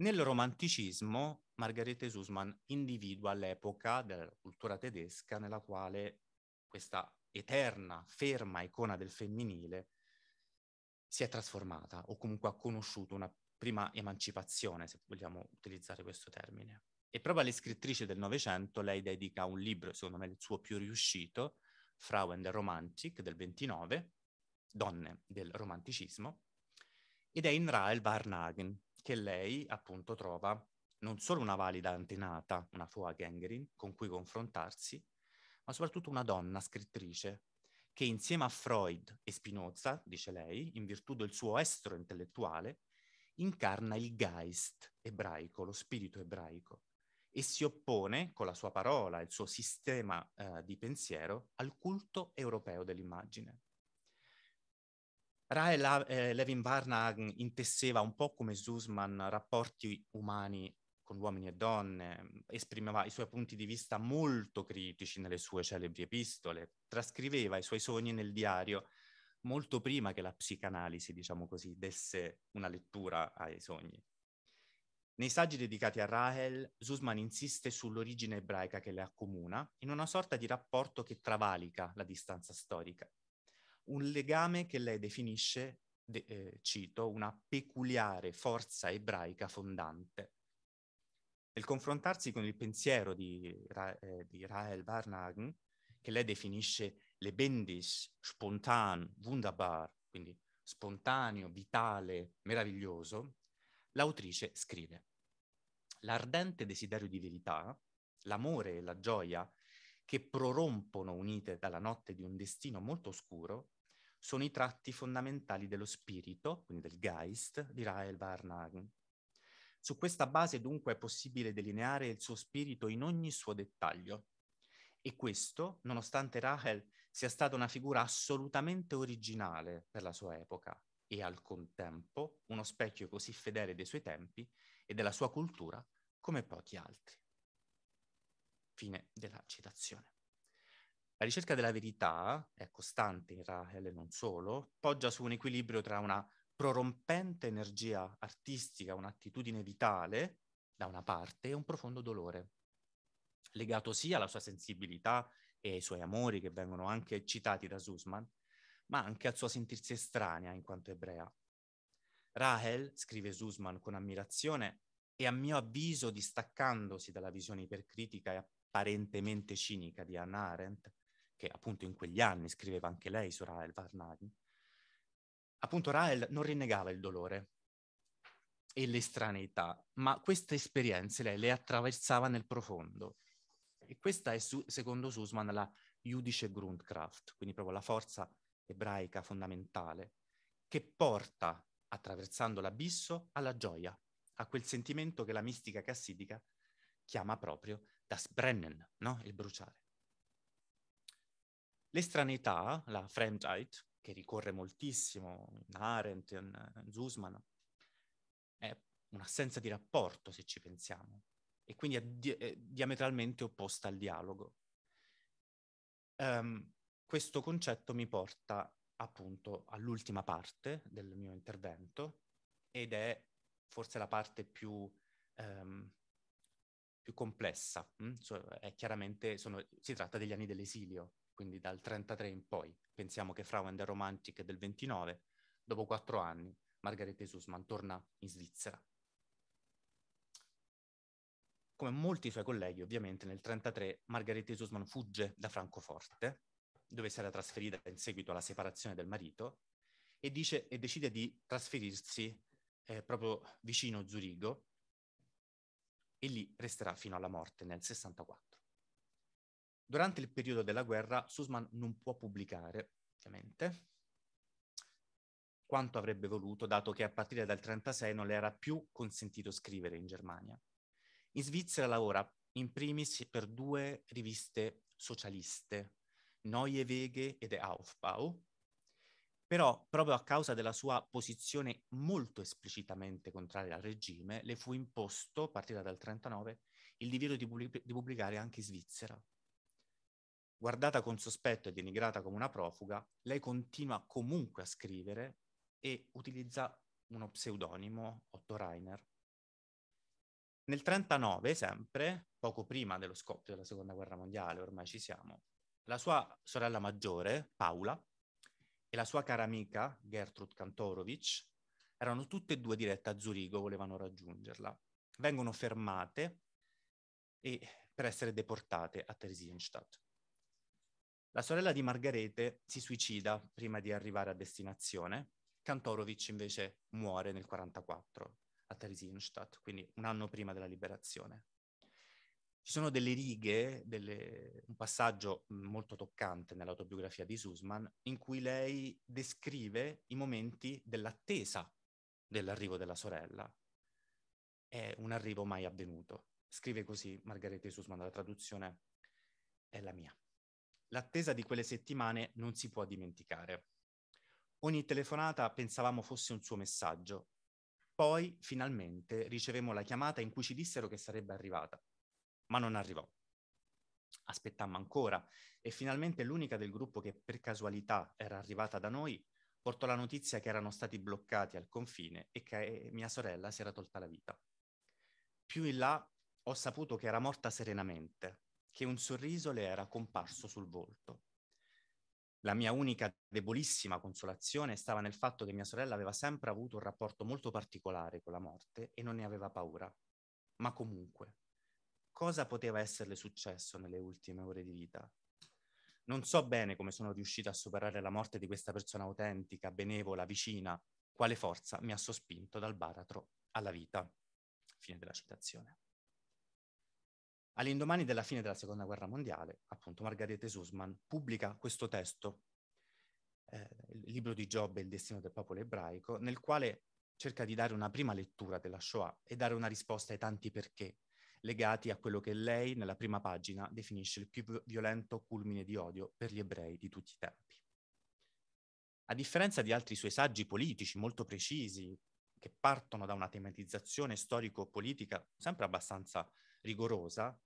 Nel romanticismo Margarete Sussman individua l'epoca della cultura tedesca nella quale questa eterna, ferma icona del femminile si è trasformata o comunque ha conosciuto una prima emancipazione, se vogliamo utilizzare questo termine. E proprio alle scrittrici del Novecento lei dedica un libro, secondo me il suo più riuscito, Frauen der Romantik del 29, Donne del Romanticismo, ed è in Rael Varnhagen che lei appunto trova non solo una valida antenata, una sua Gengherin, con cui confrontarsi, ma soprattutto una donna scrittrice che insieme a Freud e Spinoza, dice lei, in virtù del suo estro intellettuale, incarna il Geist ebraico, lo spirito ebraico, e si oppone con la sua parola, il suo sistema eh, di pensiero, al culto europeo dell'immagine. Rae eh, eh, Levin Varnag intesseva un po' come Sussman rapporti umani con uomini e donne, esprimeva i suoi punti di vista molto critici nelle sue celebri epistole, trascriveva i suoi sogni nel diario molto prima che la psicanalisi, diciamo così, desse una lettura ai sogni. Nei saggi dedicati a Rahel, Sussman insiste sull'origine ebraica che le accomuna in una sorta di rapporto che travalica la distanza storica. Un legame che lei definisce, de- eh, cito, una peculiare forza ebraica fondante. Nel confrontarsi con il pensiero di, Ra- eh, di Rahel Barnhagen, che lei definisce lebendig, spontan, wunderbar, quindi spontaneo, vitale, meraviglioso, l'autrice scrive L'ardente desiderio di verità, l'amore e la gioia che prorompono unite dalla notte di un destino molto oscuro, sono i tratti fondamentali dello spirito, quindi del Geist, di Rael Varnhagen, su questa base dunque è possibile delineare il suo spirito in ogni suo dettaglio. E questo, nonostante Rahel sia stata una figura assolutamente originale per la sua epoca e al contempo uno specchio così fedele dei suoi tempi e della sua cultura come pochi altri. Fine della citazione. La ricerca della verità, è costante in Rahel e non solo, poggia su un equilibrio tra una prorompente energia artistica, un'attitudine vitale, da una parte, e un profondo dolore, legato sia alla sua sensibilità e ai suoi amori che vengono anche citati da Sussman, ma anche al suo sentirsi estranea in quanto ebrea. Rahel, scrive Sussman con ammirazione, e a mio avviso distaccandosi dalla visione ipercritica e apparentemente cinica di Hannah Arendt, che appunto in quegli anni scriveva anche lei su Rahel Varnadi, appunto Rael non rinnegava il dolore e l'estraneità, ma queste esperienze lei le attraversava nel profondo. E questa è, su, secondo Sussman, la judice Grundkraft, quindi proprio la forza ebraica fondamentale, che porta, attraversando l'abisso, alla gioia, a quel sentimento che la mistica cassidica chiama proprio das Brennen, no? il bruciare. L'estraneità, la Fremdheit, che ricorre moltissimo in Arendt, in, in eh, Zusman, è un'assenza di rapporto, se ci pensiamo, e quindi è, di- è diametralmente opposta al dialogo. Um, questo concetto mi porta appunto all'ultima parte del mio intervento ed è forse la parte più, um, più complessa. Mm? So, chiaramente sono, si tratta degli anni dell'esilio, quindi dal 33 in poi. Pensiamo che Frauen der Romantic è del 29, dopo quattro anni Margarete Sussman torna in Svizzera. Come molti suoi colleghi, ovviamente, nel 1933 Margarete Sussman fugge da Francoforte, dove si era trasferita in seguito alla separazione del marito, e, dice, e decide di trasferirsi eh, proprio vicino Zurigo, e lì resterà fino alla morte nel 64. Durante il periodo della guerra Sussman non può pubblicare, ovviamente, quanto avrebbe voluto, dato che a partire dal 1936 non le era più consentito scrivere in Germania. In Svizzera lavora in primis per due riviste socialiste, Neue Wege ed Aufbau, però proprio a causa della sua posizione molto esplicitamente contraria al regime, le fu imposto, a partire dal 1939, il divieto di, pubblic- di pubblicare anche in Svizzera guardata con sospetto e denigrata come una profuga, lei continua comunque a scrivere e utilizza uno pseudonimo, Otto Reiner. Nel 1939, sempre, poco prima dello scoppio della Seconda Guerra Mondiale, ormai ci siamo, la sua sorella maggiore, Paula, e la sua cara amica, Gertrud Kantorovic, erano tutte e due dirette a Zurigo, volevano raggiungerla. Vengono fermate e, per essere deportate a Theresienstadt. La sorella di Margarete si suicida prima di arrivare a destinazione, Kantorovic invece muore nel 1944 a Theresienstadt, quindi un anno prima della liberazione. Ci sono delle righe, delle... un passaggio mm, molto toccante nell'autobiografia di Sussman, in cui lei descrive i momenti dell'attesa dell'arrivo della sorella. È un arrivo mai avvenuto. Scrive così Margarete Sussman, la traduzione è la mia. L'attesa di quelle settimane non si può dimenticare. Ogni telefonata pensavamo fosse un suo messaggio. Poi, finalmente, ricevemmo la chiamata in cui ci dissero che sarebbe arrivata, ma non arrivò. Aspettammo ancora e finalmente l'unica del gruppo che per casualità era arrivata da noi portò la notizia che erano stati bloccati al confine e che eh, mia sorella si era tolta la vita. Più in là ho saputo che era morta serenamente, che un sorriso le era comparso sul volto. La mia unica debolissima consolazione stava nel fatto che mia sorella aveva sempre avuto un rapporto molto particolare con la morte e non ne aveva paura. Ma comunque, cosa poteva esserle successo nelle ultime ore di vita? Non so bene come sono riuscita a superare la morte di questa persona autentica, benevola, vicina, quale forza mi ha sospinto dal baratro alla vita. Fine della citazione. All'indomani della fine della seconda guerra mondiale, appunto, Margarete Sussman pubblica questo testo, eh, il libro di Giobbe, Il destino del popolo ebraico, nel quale cerca di dare una prima lettura della Shoah e dare una risposta ai tanti perché legati a quello che lei nella prima pagina definisce il più violento culmine di odio per gli ebrei di tutti i tempi. A differenza di altri suoi saggi politici molto precisi, che partono da una tematizzazione storico-politica sempre abbastanza rigorosa,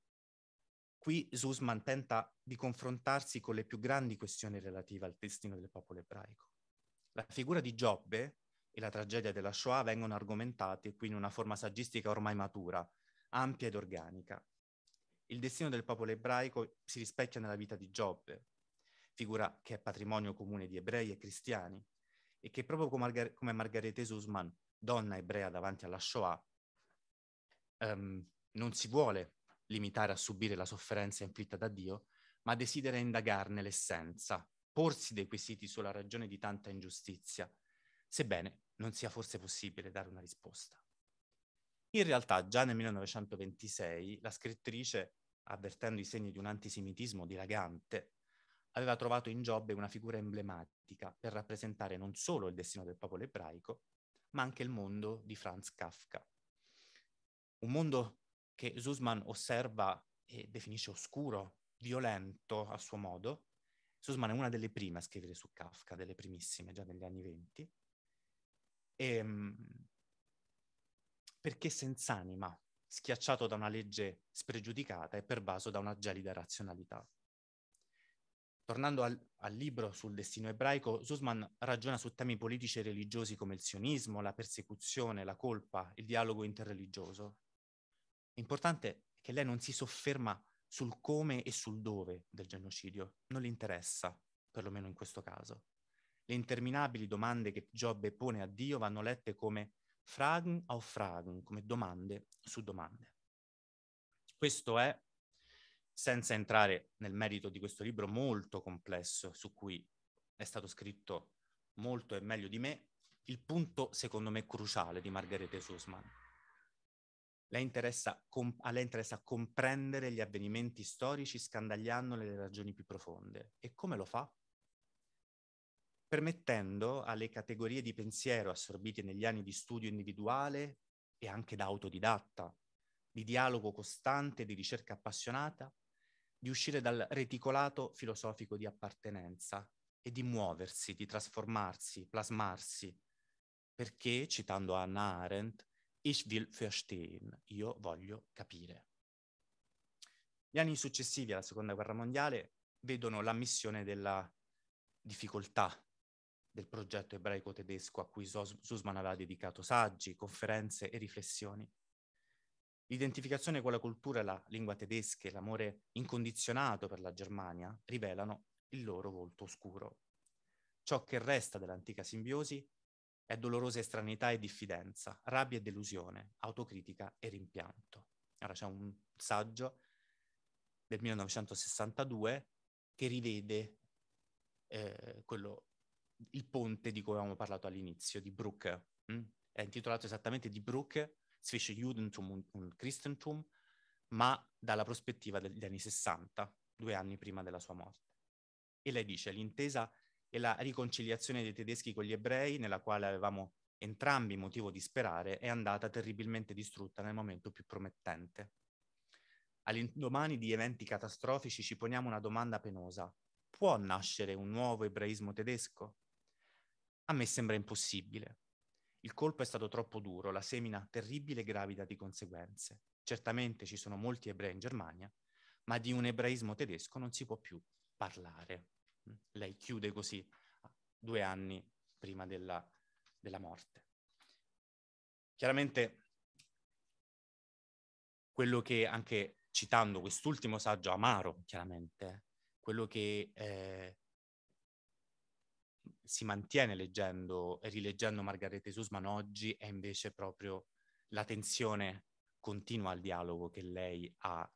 Qui Susman tenta di confrontarsi con le più grandi questioni relative al destino del popolo ebraico. La figura di Giobbe e la tragedia della Shoah vengono argomentate qui in una forma saggistica ormai matura, ampia ed organica. Il destino del popolo ebraico si rispecchia nella vita di Giobbe, figura che è patrimonio comune di ebrei e cristiani, e che proprio come, Margar- come Margarete Susman, donna ebrea davanti alla Shoah, um, non si vuole limitare a subire la sofferenza inflitta da Dio, ma desidera indagarne l'essenza, porsi dei quesiti sulla ragione di tanta ingiustizia, sebbene non sia forse possibile dare una risposta. In realtà già nel 1926 la scrittrice, avvertendo i segni di un antisemitismo dilagante, aveva trovato in Giobbe una figura emblematica per rappresentare non solo il destino del popolo ebraico, ma anche il mondo di Franz Kafka. Un mondo che Sussman osserva e definisce oscuro, violento a suo modo. Sussman è una delle prime a scrivere su Kafka, delle primissime, già negli anni venti. Ehm, perché senz'anima, schiacciato da una legge spregiudicata e pervaso da una gelida razionalità. Tornando al, al libro sul destino ebraico, Sussman ragiona su temi politici e religiosi come il sionismo, la persecuzione, la colpa, il dialogo interreligioso, L'importante è che lei non si sofferma sul come e sul dove del genocidio, non le interessa, perlomeno in questo caso. Le interminabili domande che Giobbe pone a Dio vanno lette come fragen auf fragen, come domande su domande. Questo è, senza entrare nel merito di questo libro molto complesso, su cui è stato scritto molto e meglio di me, il punto secondo me cruciale di Margarete Sussman. Lei interessa com- a lei interessa comprendere gli avvenimenti storici scandagliandone le ragioni più profonde. E come lo fa? Permettendo alle categorie di pensiero assorbite negli anni di studio individuale e anche da autodidatta, di dialogo costante e di ricerca appassionata, di uscire dal reticolato filosofico di appartenenza e di muoversi, di trasformarsi, plasmarsi, perché, citando Anna Arendt, Ich will verstehen, io voglio capire. Gli anni successivi alla Seconda Guerra Mondiale vedono l'ammissione della difficoltà del progetto ebraico-tedesco a cui Susman aveva dedicato saggi, conferenze e riflessioni. L'identificazione con la cultura e la lingua tedesca e l'amore incondizionato per la Germania rivelano il loro volto oscuro. Ciò che resta dell'antica simbiosi è dolorosa estranità e diffidenza, rabbia e delusione, autocritica e rimpianto. Allora c'è un saggio del 1962 che rivede eh, quello, il ponte di cui avevamo parlato all'inizio, di Brooke. Mh? Mm? È intitolato esattamente di Brooke, Zwischen Judentum und Christentum, ma dalla prospettiva degli anni 60, due anni prima della sua morte. E lei dice, l'intesa e la riconciliazione dei tedeschi con gli ebrei, nella quale avevamo entrambi motivo di sperare, è andata terribilmente distrutta nel momento più promettente. All'indomani di eventi catastrofici ci poniamo una domanda penosa. Può nascere un nuovo ebraismo tedesco? A me sembra impossibile. Il colpo è stato troppo duro, la semina terribile e gravida di conseguenze. Certamente ci sono molti ebrei in Germania, ma di un ebraismo tedesco non si può più parlare. Mm. Lei chiude così due anni prima della, della morte. Chiaramente quello che anche citando quest'ultimo saggio amaro, chiaramente, eh, quello che eh, si mantiene leggendo e rileggendo Margarete Sussman oggi è invece proprio la tensione continua al dialogo che lei ha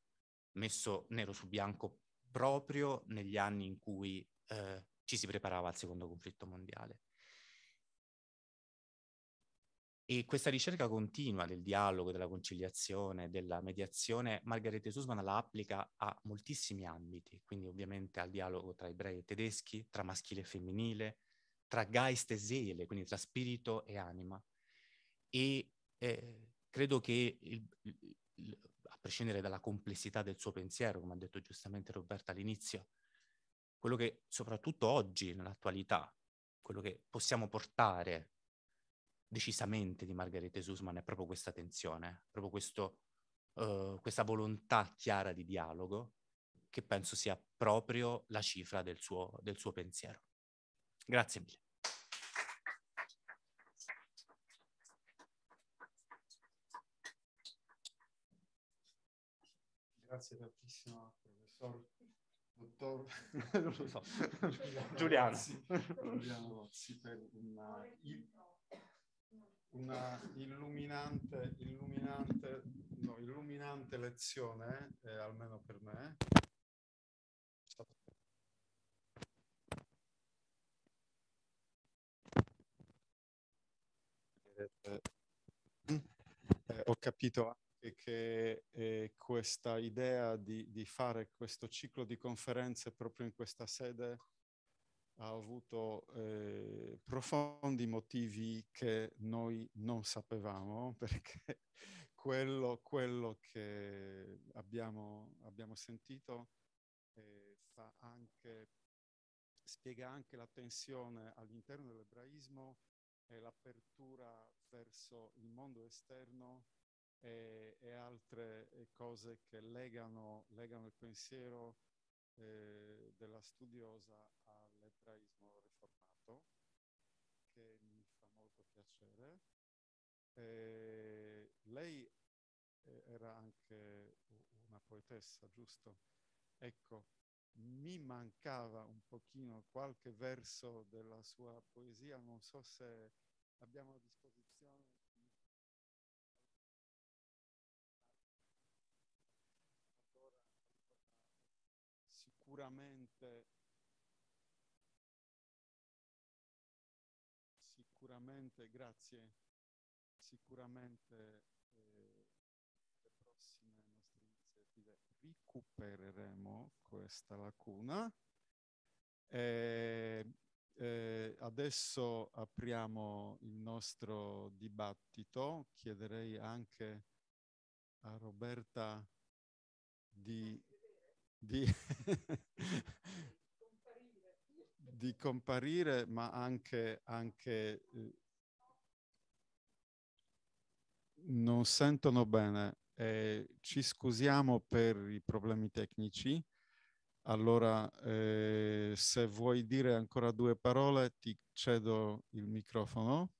messo nero su bianco proprio negli anni in cui eh, ci si preparava al secondo conflitto mondiale. E questa ricerca continua del dialogo, della conciliazione, della mediazione, Margarete Sussman la applica a moltissimi ambiti, quindi ovviamente al dialogo tra ebrei e tedeschi, tra maschile e femminile, tra geist e seele, quindi tra spirito e anima. E eh, credo che, il, il, a prescindere dalla complessità del suo pensiero, come ha detto giustamente Roberta all'inizio, quello che soprattutto oggi, nell'attualità, quello che possiamo portare decisamente di Margherita Sussman è proprio questa tensione, proprio questo, uh, questa volontà chiara di dialogo che penso sia proprio la cifra del suo, del suo pensiero. Grazie mille. Grazie tantissimo, professor. Dottor... non lo so. Giuliano. Sì, Giuliano Rozzi per una, una illuminante, illuminante, no, illuminante lezione, eh, almeno per me. Eh, eh, eh ho capito e che eh, questa idea di, di, fare questo ciclo di conferenze proprio in questa sede ha avuto eh, profondi motivi che noi non sapevamo, perché quello, quello che abbiamo, abbiamo sentito eh, anche, spiega anche la tensione all'interno dell'ebraismo e l'apertura verso il mondo esterno e, e altre cose che legano, legano il pensiero eh, della studiosa all'ebraismo riformato, che mi fa molto piacere. Eh, lei era anche una poetessa, giusto? Ecco, mi mancava un pochino qualche verso della sua poesia, non so se abbiamo a disposizione sicuramente, sicuramente, grazie, sicuramente eh, le prossime nostre iniziative recupereremo questa lacuna. E, eh, eh, adesso apriamo il nostro dibattito, chiederei anche a Roberta di di, di comparire, ma anche, anche eh, non sentono bene. Eh, ci scusiamo per i problemi tecnici. Allora, eh, se vuoi dire ancora due parole, ti cedo il microfono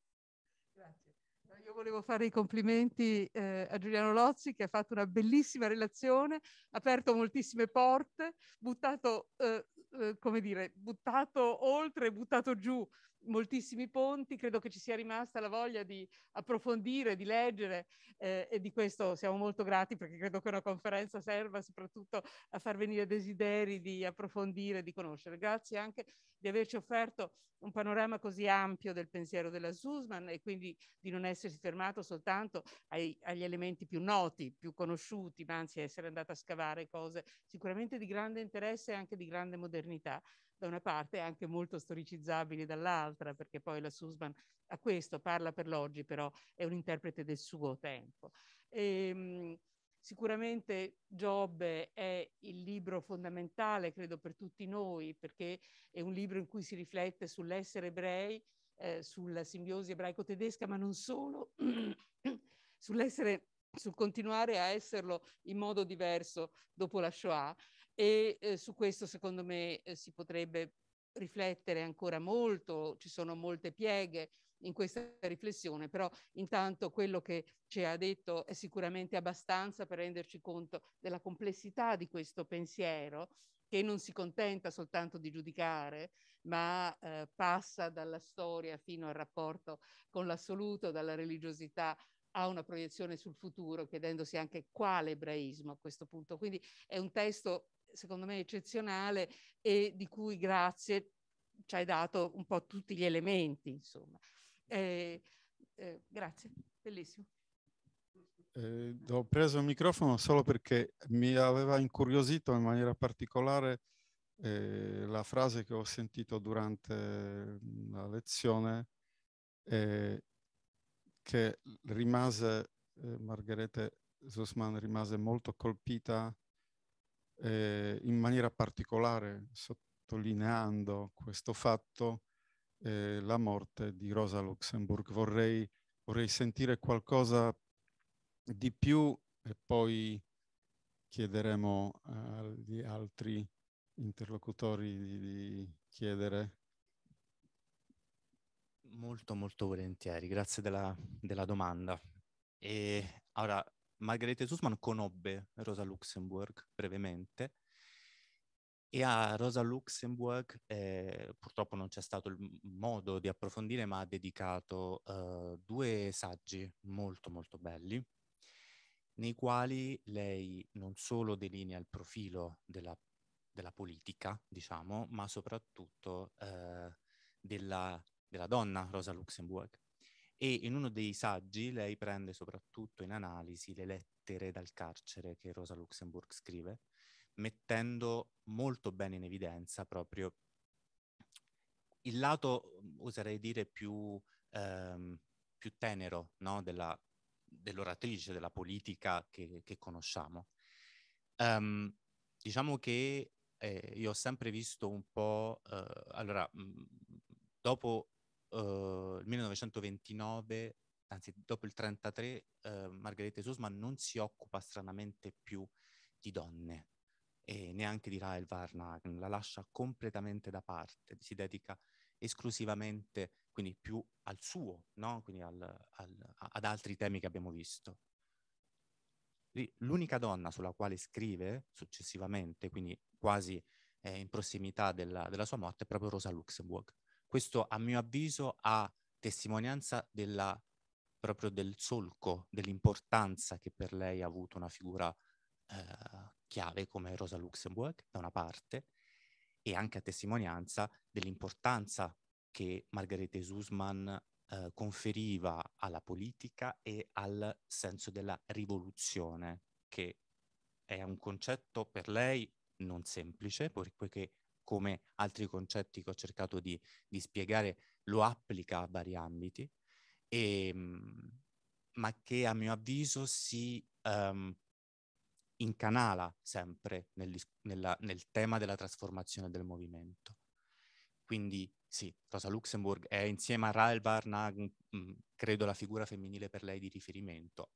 volevo fare i complimenti eh, a Giuliano Lozzi che ha fatto una bellissima relazione, ha aperto moltissime porte, buttato, eh, eh, come dire, buttato oltre, buttato giù moltissimi ponti, credo che ci sia rimasta la voglia di approfondire, di leggere eh, e di questo siamo molto grati perché credo che una conferenza serva soprattutto a far venire desideri di approfondire, di conoscere. Grazie anche di averci offerto un panorama così ampio del pensiero della Sussman e quindi di non essersi fermato soltanto ai, agli elementi più noti, più conosciuti, ma anzi essere andata a scavare cose sicuramente di grande interesse e anche di grande modernità da una parte e anche molto storicizzabili dall'altra, perché poi la Susman a questo parla per l'oggi, però è un interprete del suo tempo. E, ehm, Sicuramente Giobbe è il libro fondamentale, credo, per tutti noi, perché è un libro in cui si riflette sull'essere ebrei, eh, sulla simbiosi ebraico-tedesca, ma non solo, sull'essere, sul continuare a esserlo in modo diverso dopo la Shoah e eh, su questo secondo me eh, si potrebbe riflettere ancora molto, ci sono molte pieghe in questa riflessione, però intanto quello che ci ha detto è sicuramente abbastanza per renderci conto della complessità di questo pensiero che non si contenta soltanto di giudicare, ma eh, passa dalla storia fino al rapporto con l'assoluto, dalla religiosità a una proiezione sul futuro, chiedendosi anche quale ebraismo a questo punto. Quindi è un testo secondo me eccezionale e di cui grazie ci hai dato un po' tutti gli elementi, insomma. Eh, eh, grazie, bellissimo. Eh, ho preso il microfono solo perché mi aveva incuriosito in maniera particolare eh, la frase che ho sentito durante la lezione eh, che rimase, eh, Margherete Sussman rimase molto colpita eh, in maniera particolare sottolineando questo fatto eh, la morte di Rosa Luxemburg. Vorrei, vorrei sentire qualcosa di più e poi chiederemo eh, agli altri interlocutori di, di chiedere. Molto molto volentieri, grazie della, della domanda. E allora, Margrethe Sussman conobbe Rosa Luxemburg brevemente e a Rosa Luxemburg eh, purtroppo non c'è stato il modo di approfondire, ma ha dedicato eh, due saggi molto molto belli, nei quali lei non solo delinea il profilo della, della politica, diciamo, ma soprattutto eh, della, della donna Rosa Luxemburg e in uno dei saggi lei prende soprattutto in analisi le lettere dal carcere che Rosa Luxemburg scrive, mettendo molto bene in evidenza proprio il lato, oserei dire, più, ehm, più tenero no? della, dell'oratrice, della politica che, che conosciamo. Um, diciamo che eh, io ho sempre visto un po', eh, allora, mh, dopo eh, il 1929 anzi dopo il 1933, eh, Margherita Susman non si occupa stranamente più di donne e neanche di Rael Varnhagen, la lascia completamente da parte, si dedica esclusivamente quindi più al suo, no? quindi al, al, ad altri temi che abbiamo visto. L'unica donna sulla quale scrive successivamente, quindi quasi eh, in prossimità della, della sua morte, è proprio Rosa Luxemburg questo, a mio avviso, ha testimonianza della, proprio del solco, dell'importanza che per lei ha avuto una figura eh, chiave come Rosa Luxemburg, da una parte, e anche a testimonianza dell'importanza che Margarete Sussman eh, conferiva alla politica e al senso della rivoluzione, che è un concetto per lei non semplice, poiché come altri concetti che ho cercato di, di spiegare, lo applica a vari ambiti, e, ehm, ma che a mio avviso si um, incanala sempre nel, nella, nel tema della trasformazione del movimento. Quindi sì, Rosa Luxemburg è insieme a Rael Barnag, mm, credo, la figura femminile per lei di riferimento,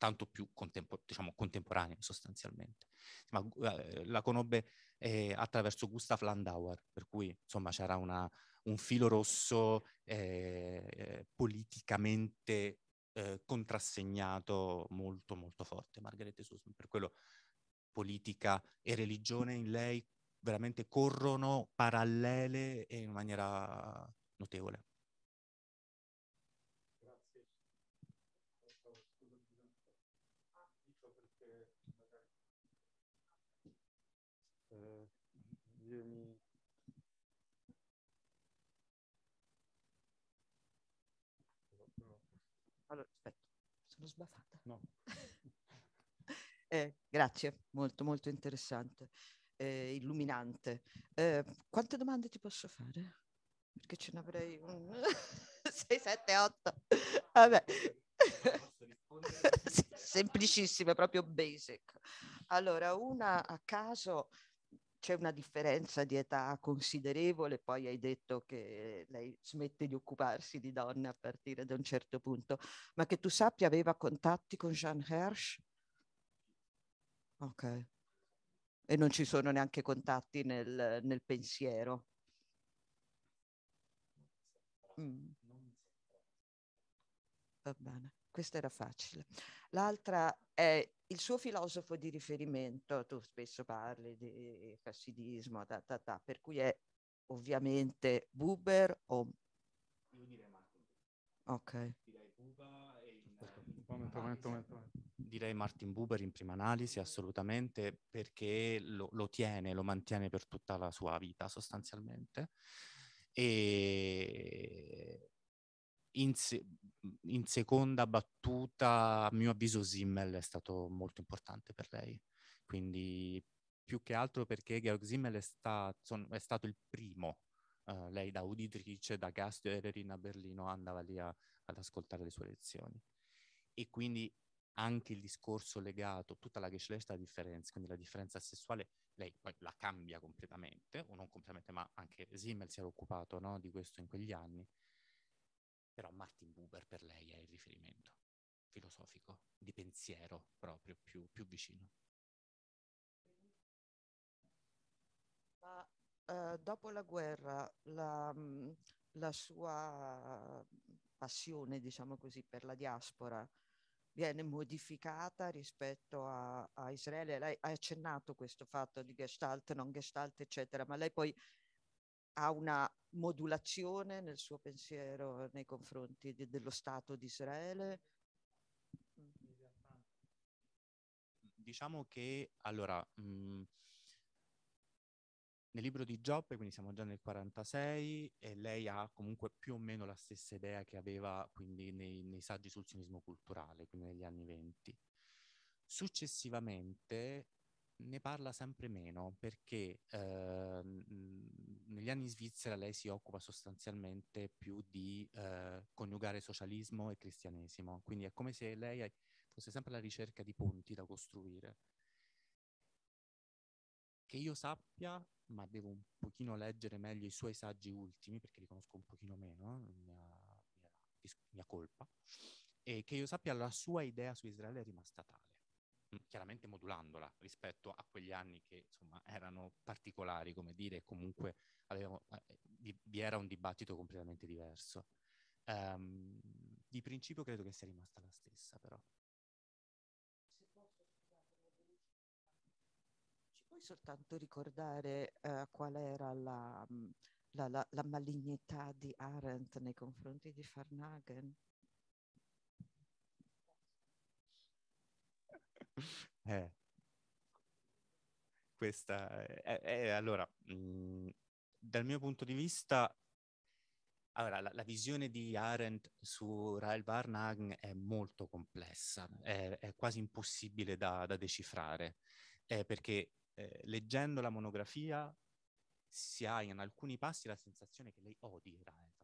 tanto più contempo, diciamo, contemporanea sostanzialmente. Ma, eh, la conobbe eh, attraverso Gustav Landauer, per cui insomma c'era una, un filo rosso eh, politicamente eh, contrassegnato molto molto forte, Margrethe Sussman, per quello politica e religione in lei veramente corrono parallele e in maniera notevole. Eh, io mi... Allora, aspetta, sono sbafata. No. eh, grazie, molto molto interessante, eh, illuminante. Eh, quante domande ti posso fare? Perché ce ne avrei un... 6, 7, 8. Vabbè. semplicissime, proprio basic. Allora, una a caso c'è una differenza di età considerevole, poi hai detto che lei smette di occuparsi di donne a partire da un certo punto, ma che tu sappia aveva contatti con Jean Hirsch? Ok. E non ci sono neanche contatti nel, nel pensiero. Mm. Va bene. Questa era facile. L'altra è il suo filosofo di riferimento, tu spesso parli di fascismo, ta, ta, ta, per cui è ovviamente Buber o... Io direi Martin. Ok. Direi Buba e in, in momento, momento, momento. Direi Martin Buber in prima analisi, assolutamente, perché lo, lo tiene, lo mantiene per tutta la sua vita sostanzialmente. E in, se- in, seconda battuta, a mio avviso, Simmel è stato molto importante per lei. Quindi più che altro perché Georg Simmel è, sta- son- è stato il primo. Uh, lei da uditrice, da gastroenterina a Berlino, andava lì a- ad ascoltare le sue lezioni. E quindi anche il discorso legato, tutta la Geschlechter differenza, quindi la differenza sessuale, lei poi la cambia completamente, o non completamente, ma anche Simmel si era occupato no, di questo in quegli anni, però Martin Buber per lei è il riferimento filosofico, di pensiero proprio più, più vicino. Ma, eh, dopo la guerra la, la, sua passione, diciamo così, per la diaspora viene modificata rispetto a, a Israele. Lei ha accennato questo fatto di gestalt, non gestalt, eccetera, ma lei poi ha una modulazione nel suo pensiero nei confronti di, dello Stato di Israele? Diciamo che allora mh, nel libro di Giobbe, quindi siamo già nel 46, e lei ha comunque più o meno la stessa idea che aveva quindi nei, nei saggi sul sionismo culturale, quindi negli anni 20. Successivamente ne parla sempre meno perché eh, negli anni in Svizzera lei si occupa sostanzialmente più di eh, coniugare socialismo e cristianesimo, quindi è come se lei fosse sempre alla ricerca di punti da costruire. Che io sappia, ma devo un pochino leggere meglio i suoi saggi ultimi perché li conosco un pochino meno, eh, mia, mia, mia colpa, e che io sappia la sua idea su Israele è rimasta tale Mm, chiaramente modulandola rispetto a quegli anni che insomma erano particolari, come dire, e comunque avevamo, eh, eh, vi era un dibattito completamente diverso. Um, di principio credo che sia rimasta la stessa, però. Ci puoi soltanto ricordare uh, qual era la, mm, la, la, la malignità di Arendt nei confronti di Farnagen? Eh. Questa è, eh, è eh, eh, allora, mh, mm, dal mio punto di vista, allora, la, la, visione di Arendt su Rael Barnhagen è molto complessa, è, è quasi impossibile da, da decifrare, eh, perché eh, leggendo la monografia si ha in alcuni passi la sensazione che lei odi Rael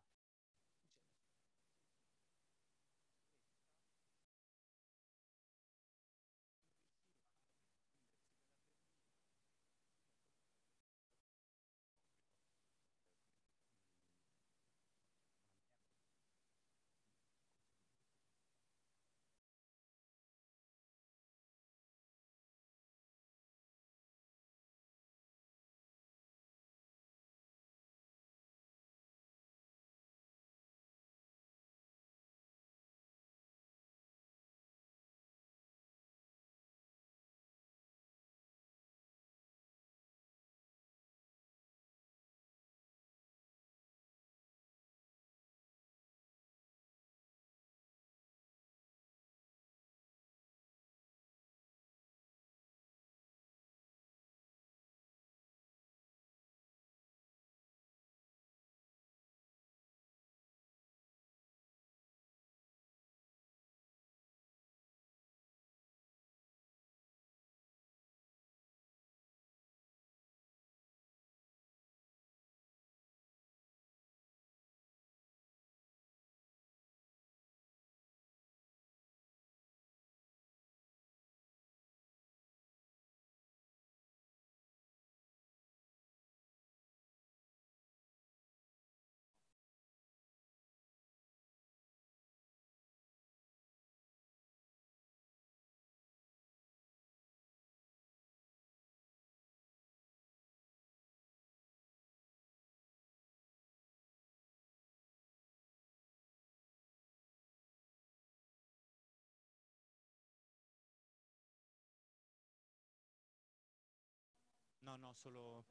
No, no, solo...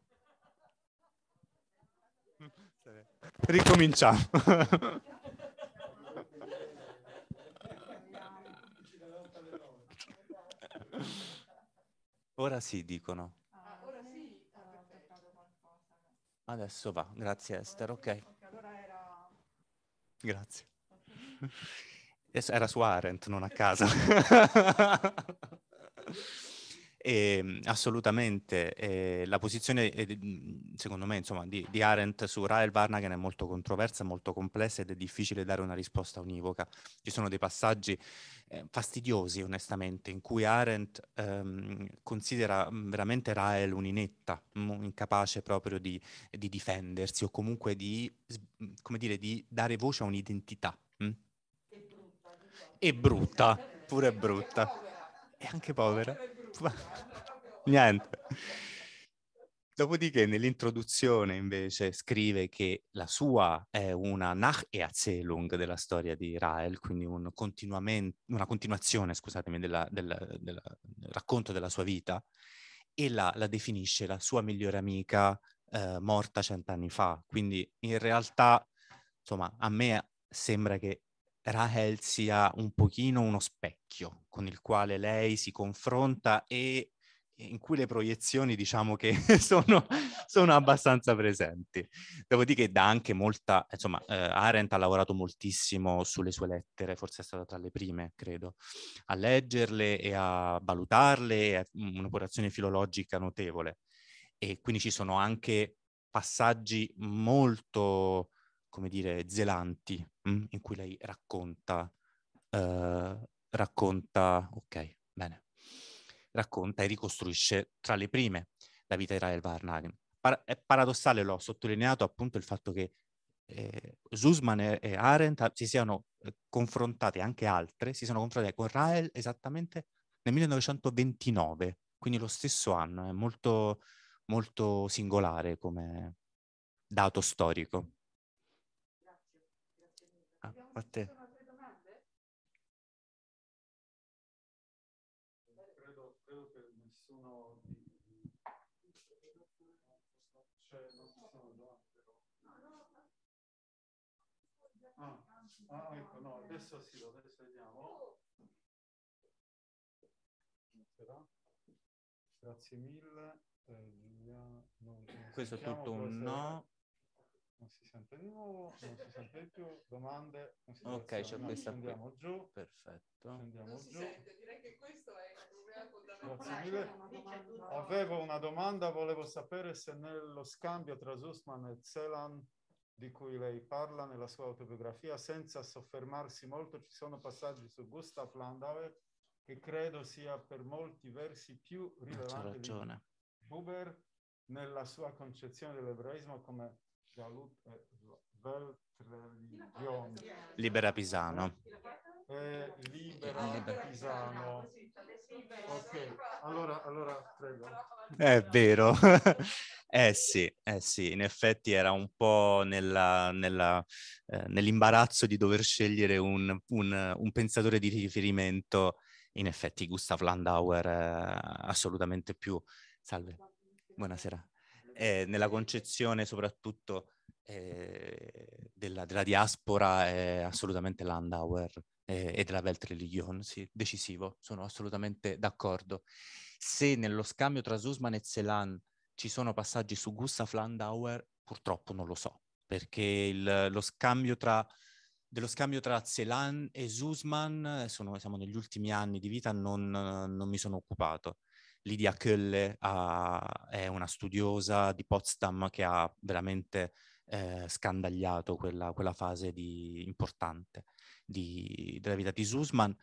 Ricominciamo. Ora sì, dicono. Adesso va, grazie Esther, ok. Grazie. Era su Arendt, non a casa. E, ehm, assolutamente, e ehm, la posizione eh, mhmm, secondo me insomma, di, di, Arendt su Rael Varnagen è molto controversa, molto complessa ed è difficile dare una risposta univoca. Ci sono dei passaggi eh, fastidiosi onestamente in cui Arendt ehm, considera mhmm, veramente Rael un'inetta, incapace proprio di, di, difendersi o comunque di, mhmm, dire, di dare voce a un'identità. Mh? Hm? È brutta, diciamo. pure è brutta. È anche povera. niente. Dopodiché nell'introduzione invece scrive che la sua è una Nach e Erzählung della storia di Rael, quindi un una continuazione, scusatemi, della, della, della, del racconto della sua vita, e la, la definisce la sua migliore amica eh, morta cent'anni fa. Quindi in realtà, insomma, a me sembra che Rahel sia un pochino uno specchio con il quale lei si confronta e in cui le proiezioni diciamo che sono, sono abbastanza presenti. Dopodiché dà anche molta, insomma, eh, Arendt ha lavorato moltissimo sulle sue lettere, forse è stata tra le prime, credo, a leggerle e a valutarle, è un'operazione filologica notevole. E quindi ci sono anche passaggi molto come dire, zelanti, mh? Mm, in cui lei racconta, eh, racconta, ok, bene, racconta e ricostruisce tra le prime la vita di Rael Varnhagen. Par- è paradossale, l'ho sottolineato appunto il fatto che eh, Sussman e, e Arendt ah, si siano eh, confrontate, anche altre, si sono confrontate con Rael esattamente nel 1929, quindi lo stesso anno, è molto, molto singolare come dato storico. A te. Credo, che nessuno cioè non ci sono domande ah, ah, ecco no adesso sì adesso vediamo grazie mille eh, Giulia, no, questo è tutto un no non si sente di nuovo, non si sente di più, domande, Ok, c'è questa Andiamo giù. Perfetto. Andiamo giù. sente, direi che questo è il problema Avevo una domanda, volevo sapere se nello scambio tra Zussman e Zelan di cui lei parla nella sua autobiografia, senza soffermarsi molto, ci sono passaggi su Gustav Landauer che credo sia per molti versi più rilevante di Buber nella sua concezione dell'ebraismo come eh, libera Pisano. Eh, libera, eh, libera Pisano. Ok, allora, allora prego. È vero. eh sì, eh sì, in effetti era un po' nella, nella, eh, nell'imbarazzo di dover scegliere un, un, un, pensatore di riferimento. In effetti Gustav Landauer eh, assolutamente più. Salve, buonasera eh, nella concezione soprattutto eh, della, della, diaspora è assolutamente Landauer eh, e della Weltreligion, sì, decisivo, sono assolutamente d'accordo. Se nello scambio tra Sussman e Celan ci sono passaggi su Gustav Landauer, purtroppo non lo so, perché il, lo scambio tra dello scambio tra Celan e Susman, eh, siamo negli ultimi anni di vita, non, non mi sono occupato. Lydia Kölle ha, è una studiosa di Potsdam che ha veramente eh, scandagliato quella, quella fase di, importante di, della vita di Sussman.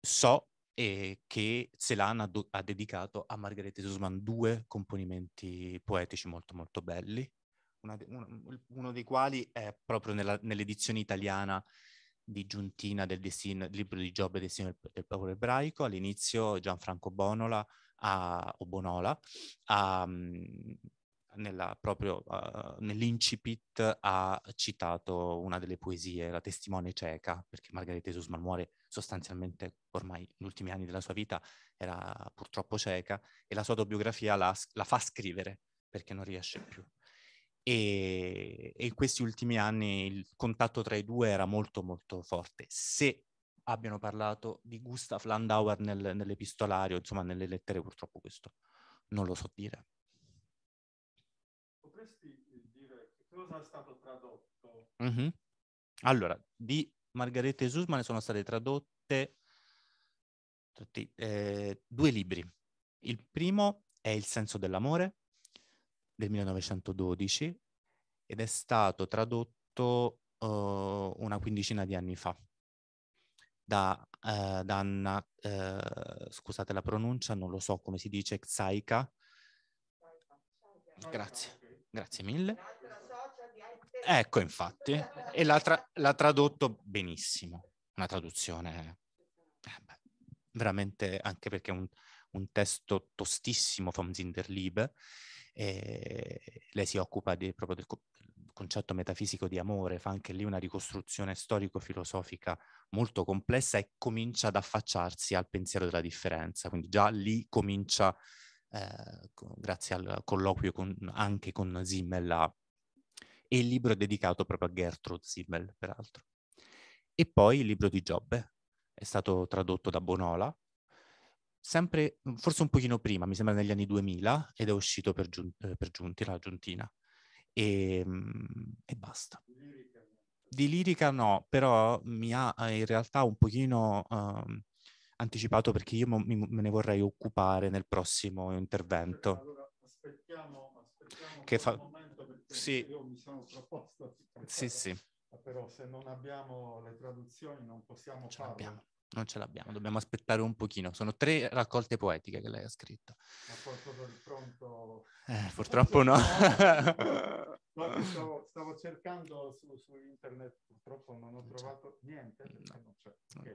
So eh, che Celan ha, ha dedicato a Margherita Sussman due componimenti poetici molto molto belli, de- uno, uno dei quali è proprio nella, nell'edizione italiana disgiuntina del destino, libro di Giobbe destino del, popolo ebraico. All'inizio Gianfranco Bonola a, o Bonola a, mm, nella, proprio uh, nell'incipit ha citato una delle poesie, La testimone cieca, perché Margherita Susman muore sostanzialmente ormai negli ultimi anni della sua vita, era purtroppo cieca, e la sua autobiografia la, la fa scrivere perché non riesce più e, e in questi ultimi anni il contatto tra i due era molto molto forte. Se abbiano parlato di Gustav Landauer nel, nell'epistolario, insomma nelle lettere purtroppo questo non lo so dire. Potresti eh, dire che cosa è stato tradotto? Mm-hmm. Allora, di Margarete Susman sono state tradotte tutti, eh, due libri. Il primo è Il senso dell'amore del 1912 ed è stato tradotto uh, una quindicina di anni fa da, uh, da Anna, uh, scusate la pronuncia, non lo so come si dice, Xaika. Grazie, grazie mille. Ecco infatti, e l'ha, tra- l'ha tradotto benissimo, una traduzione eh beh, veramente anche perché è un, un testo tostissimo, Vom Zinderliebe, e lei si occupa di, proprio del, co- concetto metafisico di amore, fa anche lì una ricostruzione storico-filosofica molto complessa e comincia ad affacciarsi al pensiero della differenza, quindi già lì comincia, eh, grazie al colloquio con, anche con Simmel, e il libro è dedicato proprio a Gertrude Simmel, peraltro. E poi il libro di Giobbe, è stato tradotto da Bonola, sempre, mhmm, forse un pochino prima, mi sembra negli anni 2000, ed è uscito per, giun- eh, per giunti, la giuntina. E, ehm, e basta. Di lirica no, però mi ha eh, in realtà un pochino uh, anticipato perché io m- m- me ne vorrei occupare nel prossimo intervento. Allora, aspettiamo, aspettiamo che fa... sì. io mi sono proposto. Sì, sì. Ah, però se non abbiamo le traduzioni non possiamo Ce farlo non ce l'abbiamo, dobbiamo aspettare un pochino. Sono tre raccolte poetiche che lei ha scritto. Ma poi proprio pronto... Eh, purtroppo no. no. Stavo, stavo, cercando su, su, internet, purtroppo non ho non trovato c'è. niente. No, okay,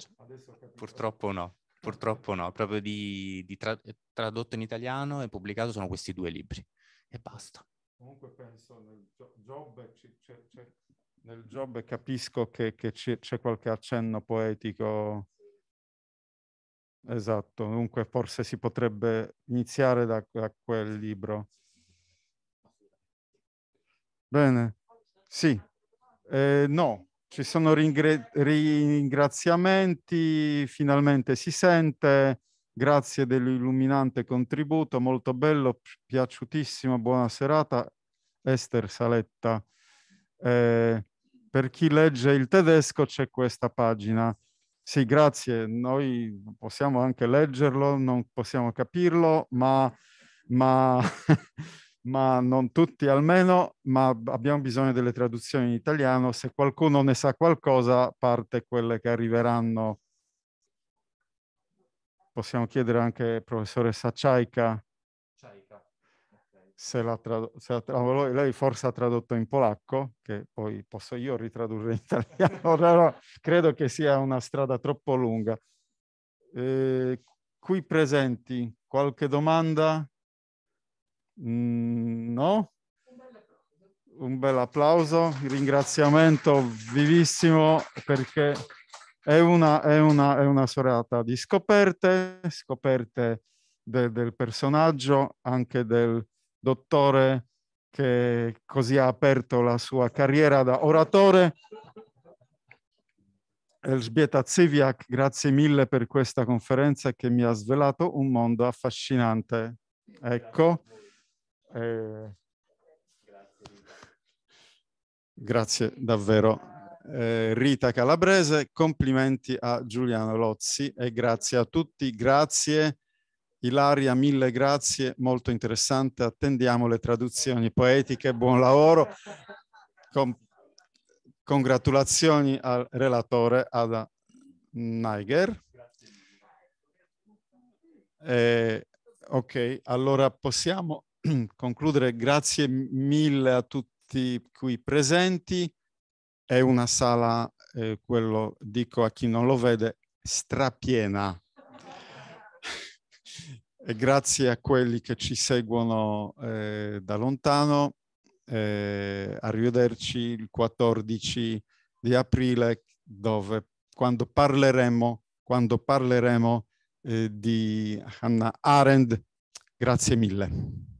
purtroppo no, purtroppo no. Proprio di, di tra, eh, tradotto in italiano e pubblicato sono questi due libri e basta. Comunque penso nel Giobbe, c'è, c'è, nel job capisco che, che c'è qualche accenno poetico Esatto, dunque forse si potrebbe iniziare da, da quel libro. Bene, sì, eh, no, ci sono ringraziamenti, finalmente si sente, grazie dell'illuminante contributo, molto bello, piaciutissimo, buona serata, Esther Saletta. Eh, per chi legge il tedesco c'è questa pagina sì, grazie. Noi possiamo anche leggerlo, non possiamo capirlo, ma, ma, ma non tutti almeno, ma abbiamo bisogno delle traduzioni in italiano. Se qualcuno ne sa qualcosa, a parte quelle che arriveranno possiamo chiedere anche al professore Sacciaica se la, trad- se tra- lei forse ha tradotto in polacco, che poi posso io ritradurre in italiano, però credo che sia una strada troppo lunga. Eh, qui presenti qualche domanda? Mm, no? Un bel applauso, ringraziamento vivissimo perché è una, è una, è una serata di scoperte, scoperte de, del personaggio, anche del, dottore che così ha aperto la sua carriera da oratore. Elzbieta Ziviak, grazie mille per questa conferenza che mi ha svelato un mondo affascinante. Ecco. Eh, grazie davvero. Eh, Rita Calabrese, complimenti a Giuliano Lozzi e grazie a tutti. Grazie Ilaria, mille grazie, molto interessante. Attendiamo le traduzioni poetiche. Buon lavoro. Con... Congratulazioni al relatore Ada Niger. Eh, ok, allora possiamo concludere. Grazie mille a tutti qui presenti. È una sala, eh, quello dico a chi non lo vede, strapiena. E grazie a quelli che ci seguono eh, da lontano. Eh, arrivederci il 14 di aprile dove quando parleremo, quando parleremo eh, di Hannah Arendt. Grazie mille.